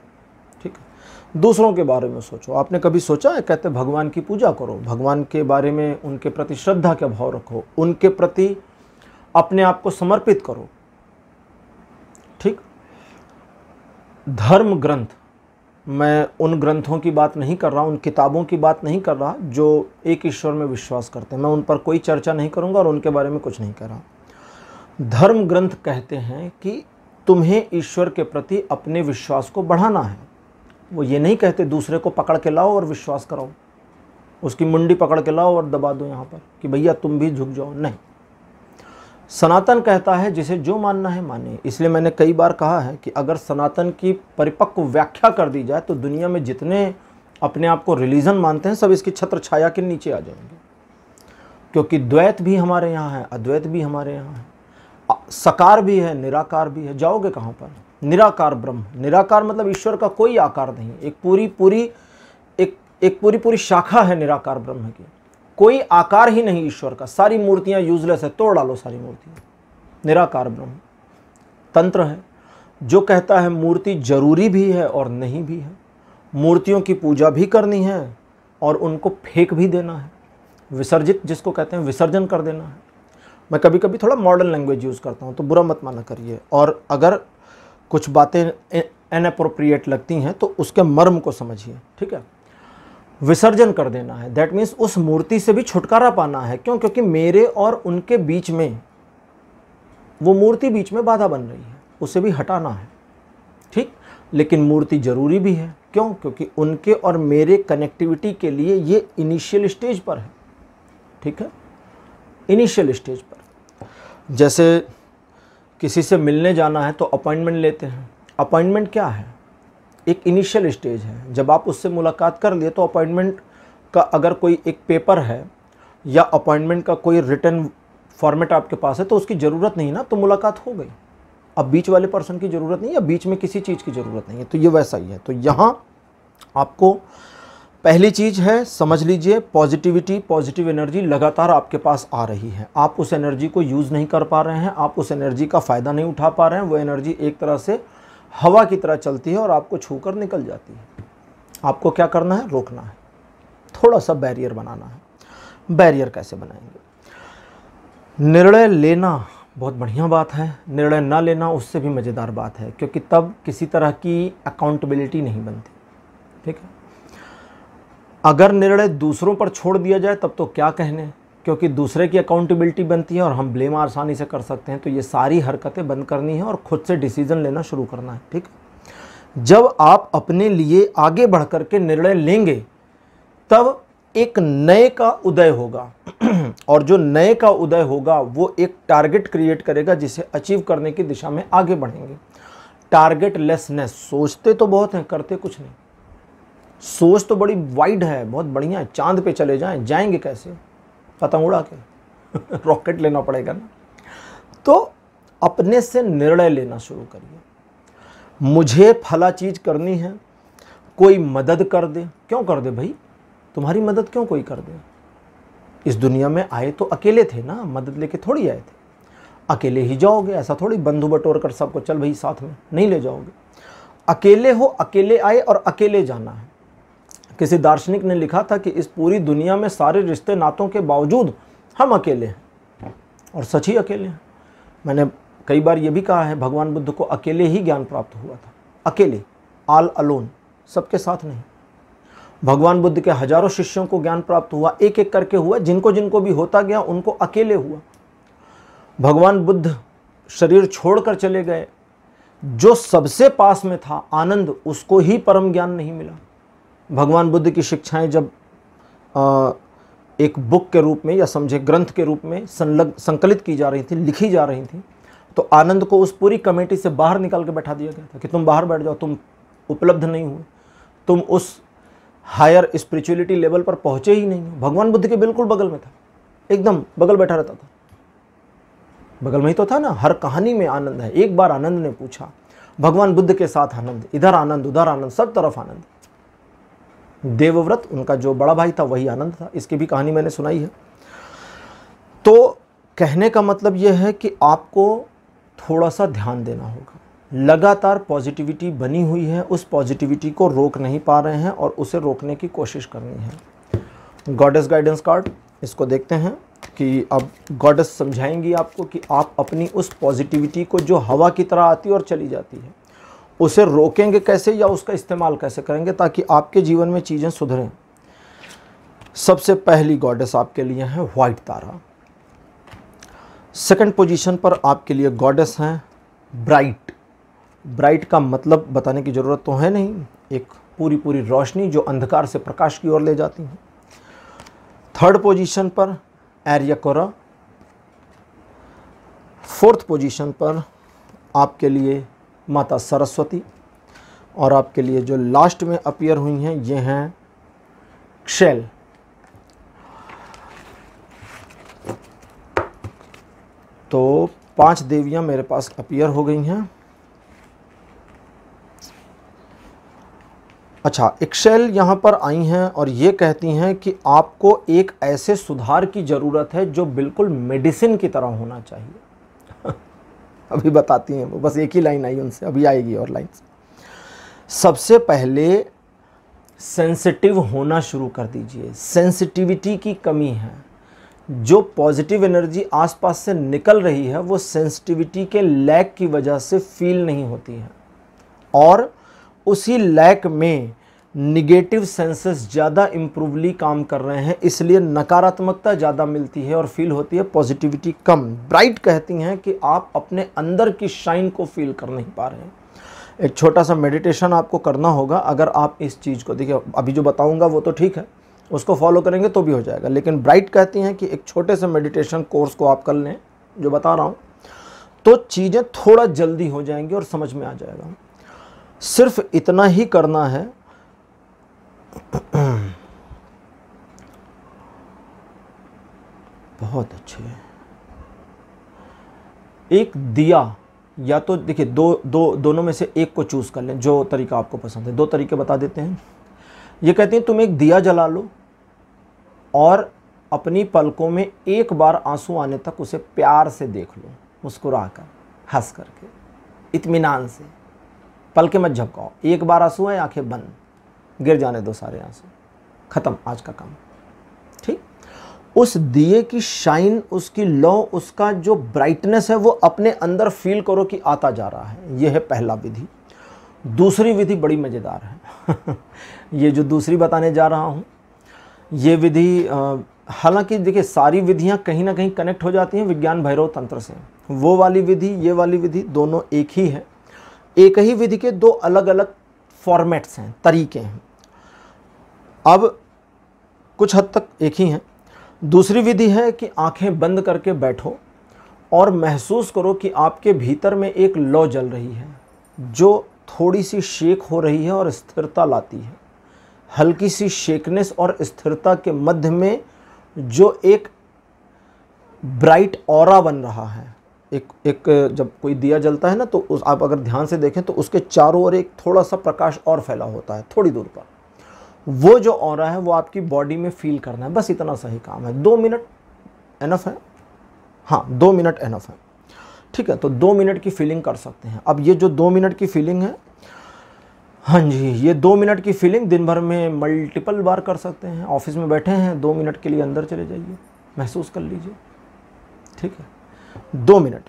ठीक है दूसरों के बारे में सोचो आपने कभी सोचा है कहते भगवान की पूजा करो भगवान के बारे में उनके प्रति श्रद्धा का भाव रखो उनके प्रति अपने आप को समर्पित करो ठीक धर्म ग्रंथ मैं उन ग्रंथों की बात नहीं कर रहा उन किताबों की बात नहीं कर रहा जो एक ईश्वर में विश्वास करते हैं मैं उन पर कोई चर्चा नहीं करूंगा और उनके बारे में कुछ नहीं कर रहा धर्म ग्रंथ कहते हैं कि तुम्हें ईश्वर के प्रति अपने विश्वास को बढ़ाना है वो ये नहीं कहते दूसरे को पकड़ के लाओ और विश्वास कराओ उसकी मुंडी पकड़ के लाओ और दबा दो यहाँ पर कि भैया तुम भी झुक जाओ नहीं सनातन कहता है जिसे जो मानना है माने इसलिए मैंने कई बार कहा है कि अगर सनातन की परिपक्व व्याख्या कर दी जाए तो दुनिया में जितने अपने आप को रिलीजन मानते हैं सब इसकी छत्र छाया के नीचे आ जाएंगे क्योंकि द्वैत भी हमारे यहाँ है अद्वैत भी हमारे यहाँ है सकार भी है निराकार भी है जाओगे कहाँ पर निराकार ब्रह्म निराकार मतलब ईश्वर का कोई आकार नहीं एक पूरी पूरी एक एक पूरी पूरी शाखा है निराकार ब्रह्म की कोई आकार ही नहीं ईश्वर का सारी मूर्तियां यूजलेस है तोड़ डालो सारी मूर्तियां निराकार ब्रह्म तंत्र है जो कहता है मूर्ति जरूरी भी है और नहीं भी है मूर्तियों की पूजा भी करनी है और उनको फेंक भी देना है विसर्जित जिसको कहते हैं विसर्जन कर देना है मैं कभी कभी थोड़ा मॉडर्न लैंग्वेज यूज़ करता हूँ तो बुरा मत माना करिए और अगर कुछ बातें अनअप्रोप्रिएट लगती हैं तो उसके मर्म को समझिए ठीक है विसर्जन कर देना है दैट मीन्स उस मूर्ति से भी छुटकारा पाना है क्यों क्योंकि मेरे और उनके बीच में वो मूर्ति बीच में बाधा बन रही है उसे भी हटाना है ठीक लेकिन मूर्ति ज़रूरी भी है क्यों क्योंकि उनके और मेरे कनेक्टिविटी के लिए ये इनिशियल स्टेज पर है ठीक है इनिशियल स्टेज पर जैसे किसी से मिलने जाना है तो अपॉइंटमेंट लेते हैं अपॉइंटमेंट क्या है एक इनिशियल स्टेज है जब आप उससे मुलाकात कर लिए तो अपॉइंटमेंट का अगर कोई एक पेपर है या अपॉइंटमेंट का कोई रिटर्न फॉर्मेट आपके पास है तो उसकी ज़रूरत नहीं ना तो मुलाकात हो गई अब बीच वाले पर्सन की ज़रूरत नहीं या बीच में किसी चीज़ की ज़रूरत नहीं है तो ये वैसा ही है तो यहाँ आपको पहली चीज़ है समझ लीजिए पॉजिटिविटी पॉजिटिव एनर्जी लगातार आपके पास आ रही है आप उस एनर्जी को यूज़ नहीं कर पा रहे हैं आप उस एनर्जी का फ़ायदा नहीं उठा पा रहे हैं वो एनर्जी एक तरह से हवा की तरह चलती है और आपको छूकर निकल जाती है आपको क्या करना है रोकना है थोड़ा सा बैरियर बनाना है बैरियर कैसे बनाएंगे निर्णय लेना बहुत बढ़िया बात है निर्णय ना लेना उससे भी मज़ेदार बात है क्योंकि तब किसी तरह की अकाउंटेबिलिटी नहीं बनती ठीक है अगर निर्णय दूसरों पर छोड़ दिया जाए तब तो क्या कहने क्योंकि दूसरे की अकाउंटेबिलिटी बनती है और हम ब्लेम आसानी से कर सकते हैं तो ये सारी हरकतें बंद करनी है और ख़ुद से डिसीज़न लेना शुरू करना है ठीक जब आप अपने लिए आगे बढ़ कर के निर्णय लेंगे तब एक नए का उदय होगा और जो नए का उदय होगा वो एक टारगेट क्रिएट करेगा जिसे अचीव करने की दिशा में आगे बढ़ेंगे टारगेट लेसनेस सोचते तो बहुत हैं करते कुछ नहीं सोच तो बड़ी वाइड है बहुत बढ़िया है चांद पे चले जाएं जाएंगे कैसे पतंग उड़ा के रॉकेट लेना पड़ेगा ना तो अपने से निर्णय लेना शुरू करिए मुझे फला चीज़ करनी है कोई मदद कर दे क्यों कर दे भाई तुम्हारी मदद क्यों कोई कर दे इस दुनिया में आए तो अकेले थे ना मदद लेके थोड़ी आए थे अकेले ही जाओगे ऐसा थोड़ी बंधु बटोर कर सबको चल भाई साथ में नहीं ले जाओगे अकेले हो अकेले आए और अकेले जाना है किसी दार्शनिक ने लिखा था कि इस पूरी दुनिया में सारे रिश्ते नातों के बावजूद हम अकेले हैं और सच ही अकेले हैं मैंने कई बार ये भी कहा है भगवान बुद्ध को अकेले ही ज्ञान प्राप्त हुआ था अकेले आल अलोन सबके साथ नहीं भगवान बुद्ध के हजारों शिष्यों को ज्ञान प्राप्त हुआ एक एक करके हुआ जिनको जिनको भी होता गया उनको अकेले हुआ भगवान बुद्ध शरीर छोड़कर चले गए जो सबसे पास में था आनंद उसको ही परम ज्ञान नहीं मिला भगवान बुद्ध की शिक्षाएं जब आ, एक बुक के रूप में या समझे ग्रंथ के रूप में संलग्न संकलित की जा रही थी लिखी जा रही थी तो आनंद को उस पूरी कमेटी से बाहर निकाल के बैठा दिया गया था कि तुम बाहर बैठ जाओ तुम उपलब्ध नहीं हुए तुम उस हायर स्पिरिचुअलिटी लेवल पर पहुँचे ही नहीं हो भगवान बुद्ध के बिल्कुल बगल में था एकदम बगल बैठा रहता था बगल में ही तो था ना हर कहानी में आनंद है एक बार आनंद ने पूछा भगवान बुद्ध के साथ आनंद इधर आनंद उधर आनंद सब तरफ आनंद देवव्रत उनका जो बड़ा भाई था वही आनंद था इसकी भी कहानी मैंने सुनाई है तो कहने का मतलब यह है कि आपको थोड़ा सा ध्यान देना होगा लगातार पॉजिटिविटी बनी हुई है उस पॉजिटिविटी को रोक नहीं पा रहे हैं और उसे रोकने की कोशिश करनी है गॉडेस गाइडेंस कार्ड इसको देखते हैं कि अब गॉडेस समझाएंगी आपको कि आप अपनी उस पॉजिटिविटी को जो हवा की तरह आती और चली जाती है उसे रोकेंगे कैसे या उसका इस्तेमाल कैसे करेंगे ताकि आपके जीवन में चीज़ें सुधरें सबसे पहली गॉडेस आपके लिए है वाइट तारा सेकंड पोजीशन पर आपके लिए गॉडेस हैं ब्राइट ब्राइट का मतलब बताने की ज़रूरत तो है नहीं एक पूरी पूरी रोशनी जो अंधकार से प्रकाश की ओर ले जाती है थर्ड पोजीशन पर एरियकोरा फोर्थ पोजीशन पर आपके लिए माता सरस्वती और आपके लिए जो लास्ट में अपियर हुई हैं ये हैं क्षेल तो पांच देवियां मेरे पास अपियर हो गई हैं अच्छा एक्सेल यहाँ पर आई हैं और ये कहती हैं कि आपको एक ऐसे सुधार की ज़रूरत है जो बिल्कुल मेडिसिन की तरह होना चाहिए अभी बताती हैं वो बस एक ही लाइन आई उनसे अभी आएगी और लाइन सबसे पहले सेंसिटिव होना शुरू कर दीजिए सेंसिटिविटी की कमी है जो पॉजिटिव एनर्जी आसपास से निकल रही है वो सेंसिटिविटी के लैक की वजह से फील नहीं होती है और उसी लैक में निगेटिव सेंसेस ज़्यादा इम्प्रूवली काम कर रहे हैं इसलिए नकारात्मकता ज़्यादा मिलती है और फील होती है पॉजिटिविटी कम ब्राइट कहती हैं कि आप अपने अंदर की शाइन को फील कर नहीं पा रहे हैं एक छोटा सा मेडिटेशन आपको करना होगा अगर आप इस चीज़ को देखिए अभी जो बताऊँगा वो तो ठीक है उसको फॉलो करेंगे तो भी हो जाएगा लेकिन ब्राइट कहती हैं कि एक छोटे से मेडिटेशन कोर्स को आप कर लें जो बता रहा हूँ तो चीज़ें थोड़ा जल्दी हो जाएंगी और समझ में आ जाएगा सिर्फ इतना ही करना है बहुत अच्छे एक दिया या तो देखिए दो दो दोनों में से एक को चूज़ कर लें जो तरीका आपको पसंद है दो तरीके बता देते हैं ये कहते हैं तुम एक दिया जला लो और अपनी पलकों में एक बार आंसू आने तक उसे प्यार से देख लो मुस्कुरा कर हंस करके इतमान से पलके मत झपकाओ एक बार आंसू है आंखें बंद गिर जाने दो सारे यहाँ से ख़त्म आज का काम ठीक उस दिए की शाइन उसकी लो उसका जो ब्राइटनेस है वो अपने अंदर फील करो कि आता जा रहा है यह है पहला विधि दूसरी विधि बड़ी मज़ेदार है ये जो दूसरी बताने जा रहा हूँ ये विधि हालांकि देखिए सारी विधियाँ कहीं ना कहीं कनेक्ट हो जाती हैं विज्ञान भैरव तंत्र से वो वाली विधि ये वाली विधि दोनों एक ही है एक ही विधि के दो अलग अलग फॉर्मेट्स हैं तरीके हैं अब कुछ हद तक एक ही हैं दूसरी विधि है कि आंखें बंद करके बैठो और महसूस करो कि आपके भीतर में एक लौ जल रही है जो थोड़ी सी शेक हो रही है और स्थिरता लाती है हल्की सी शेकनेस और स्थिरता के मध्य में जो एक ब्राइट और बन रहा है एक एक जब कोई दिया जलता है ना तो उस आप अगर ध्यान से देखें तो उसके चारों ओर एक थोड़ा सा प्रकाश और फैला होता है थोड़ी दूर पर वो जो और है वो आपकी बॉडी में फील करना है बस इतना सही काम है दो मिनट एनफ है हाँ दो मिनट एनफ है ठीक है तो दो मिनट की फीलिंग कर सकते हैं अब ये जो दो मिनट की फीलिंग है हाँ जी ये दो मिनट की फीलिंग दिन भर में मल्टीपल बार कर सकते हैं ऑफिस में बैठे हैं दो मिनट के लिए अंदर चले जाइए महसूस कर लीजिए ठीक है दो मिनट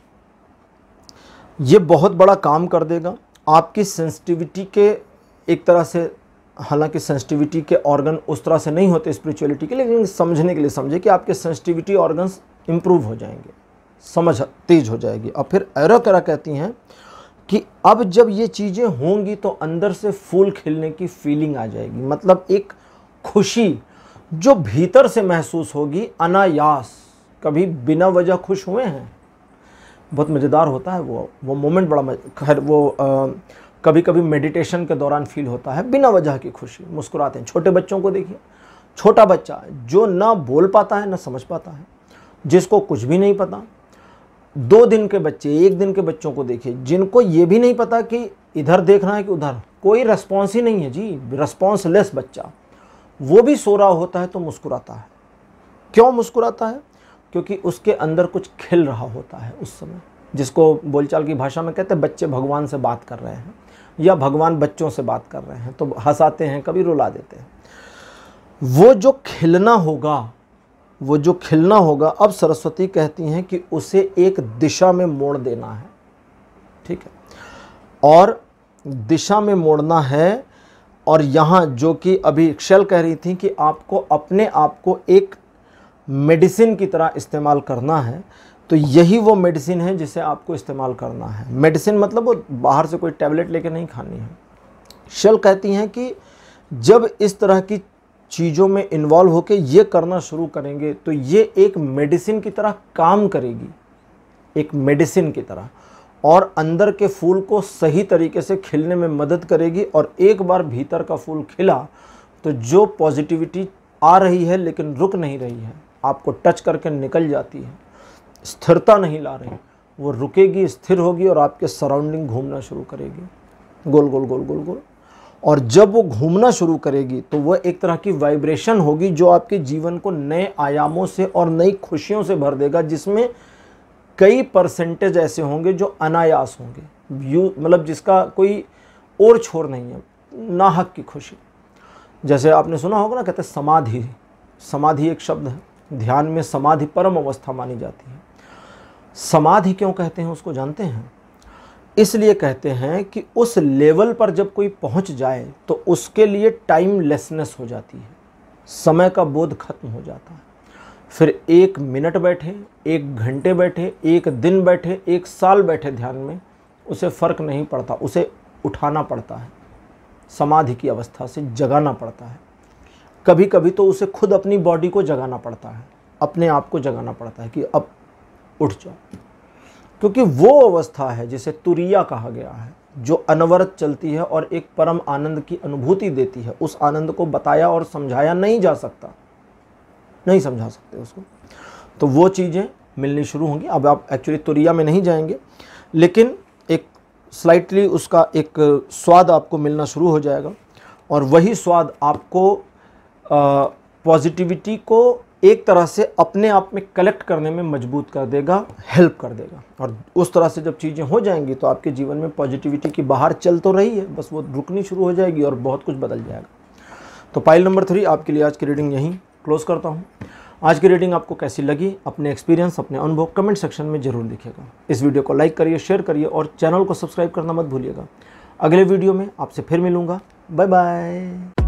ये बहुत बड़ा काम कर देगा आपकी सेंसिटिविटी के एक तरह से हालांकि सेंसिटिविटी के ऑर्गन उस तरह से नहीं होते स्पिरिचुअलिटी के लेकिन समझने के लिए समझे कि आपके सेंसिटिविटी ऑर्गन्स इम्प्रूव हो जाएंगे समझ तेज हो जाएगी और फिर एरोकरा कहती हैं कि अब जब ये चीज़ें होंगी तो अंदर से फूल खिलने की फीलिंग आ जाएगी मतलब एक खुशी जो भीतर से महसूस होगी अनायास कभी बिना वजह खुश हुए हैं बहुत मज़ेदार होता है वो वो मोमेंट बड़ा खैर वो आ, कभी कभी मेडिटेशन के दौरान फील होता है बिना वजह की खुशी मुस्कुराते हैं छोटे बच्चों को देखिए छोटा बच्चा जो ना बोल पाता है ना समझ पाता है जिसको कुछ भी नहीं पता दो दिन के बच्चे एक दिन के बच्चों को देखिए जिनको ये भी नहीं पता कि इधर देखना है कि उधर कोई रेस्पॉन्स ही नहीं है जी रेस्पॉन्सलेस बच्चा वो भी सो रहा होता है तो मुस्कुराता है क्यों मुस्कुराता है क्योंकि उसके अंदर कुछ खिल रहा होता है उस समय जिसको बोलचाल की भाषा में कहते हैं बच्चे भगवान से बात कर रहे हैं या भगवान बच्चों से बात कर रहे हैं तो हंसाते हैं कभी रुला देते हैं वो जो खिलना होगा वो जो खिलना होगा अब सरस्वती कहती हैं कि उसे एक दिशा में मोड़ देना है ठीक है और दिशा में मोड़ना है और यहाँ जो कि अभी शैल कह रही थी कि आपको अपने आप को एक मेडिसिन की तरह इस्तेमाल करना है तो यही वो मेडिसिन है जिसे आपको इस्तेमाल करना है मेडिसिन मतलब वो बाहर से कोई टैबलेट लेके नहीं खानी है शल कहती हैं कि जब इस तरह की चीज़ों में इन्वॉल्व होकर ये करना शुरू करेंगे तो ये एक मेडिसिन की तरह काम करेगी एक मेडिसिन की तरह और अंदर के फूल को सही तरीके से खिलने में मदद करेगी और एक बार भीतर का फूल खिला तो जो पॉजिटिविटी आ रही है लेकिन रुक नहीं रही है आपको टच करके निकल जाती है स्थिरता नहीं ला रही वो रुकेगी स्थिर होगी और आपके सराउंडिंग घूमना शुरू करेगी गोल गोल गोल गोल गोल और जब वो घूमना शुरू करेगी तो वह एक तरह की वाइब्रेशन होगी जो आपके जीवन को नए आयामों से और नई खुशियों से भर देगा जिसमें कई परसेंटेज ऐसे होंगे जो अनायास होंगे यू मतलब जिसका कोई और छोर नहीं है ना हक की खुशी जैसे आपने सुना होगा ना कहते समाधि समाधि एक शब्द है ध्यान में समाधि परम अवस्था मानी जाती है समाधि क्यों कहते हैं उसको जानते हैं इसलिए कहते हैं कि उस लेवल पर जब कोई पहुंच जाए तो उसके लिए टाइमलेसनेस हो जाती है समय का बोध खत्म हो जाता है फिर एक मिनट बैठे एक घंटे बैठे एक दिन बैठे एक साल बैठे ध्यान में उसे फ़र्क नहीं पड़ता उसे उठाना पड़ता है समाधि की अवस्था से जगाना पड़ता है कभी कभी तो उसे खुद अपनी बॉडी को जगाना पड़ता है अपने आप को जगाना पड़ता है कि अब उठ जाओ क्योंकि वो अवस्था है जिसे तुरिया कहा गया है जो अनवरत चलती है और एक परम आनंद की अनुभूति देती है उस आनंद को बताया और समझाया नहीं जा सकता नहीं समझा सकते उसको तो वो चीज़ें मिलनी शुरू होंगी अब आप एक्चुअली तुरिया में नहीं जाएंगे लेकिन एक स्लाइटली उसका एक स्वाद आपको मिलना शुरू हो जाएगा और वही स्वाद आपको पॉजिटिविटी को एक तरह से अपने आप में कलेक्ट करने में मजबूत कर देगा हेल्प कर देगा और उस तरह से जब चीज़ें हो जाएंगी तो आपके जीवन में पॉजिटिविटी की बाहर चल तो रही है बस वो रुकनी शुरू हो जाएगी और बहुत कुछ बदल जाएगा तो पाइल नंबर थ्री आपके लिए आज की रीडिंग यहीं क्लोज़ करता हूँ आज की रीडिंग आपको कैसी लगी अपने एक्सपीरियंस अपने अनुभव कमेंट सेक्शन में ज़रूर लिखेगा इस वीडियो को लाइक करिए शेयर करिए और चैनल को सब्सक्राइब करना मत भूलिएगा अगले वीडियो में आपसे फिर मिलूंगा बाय बाय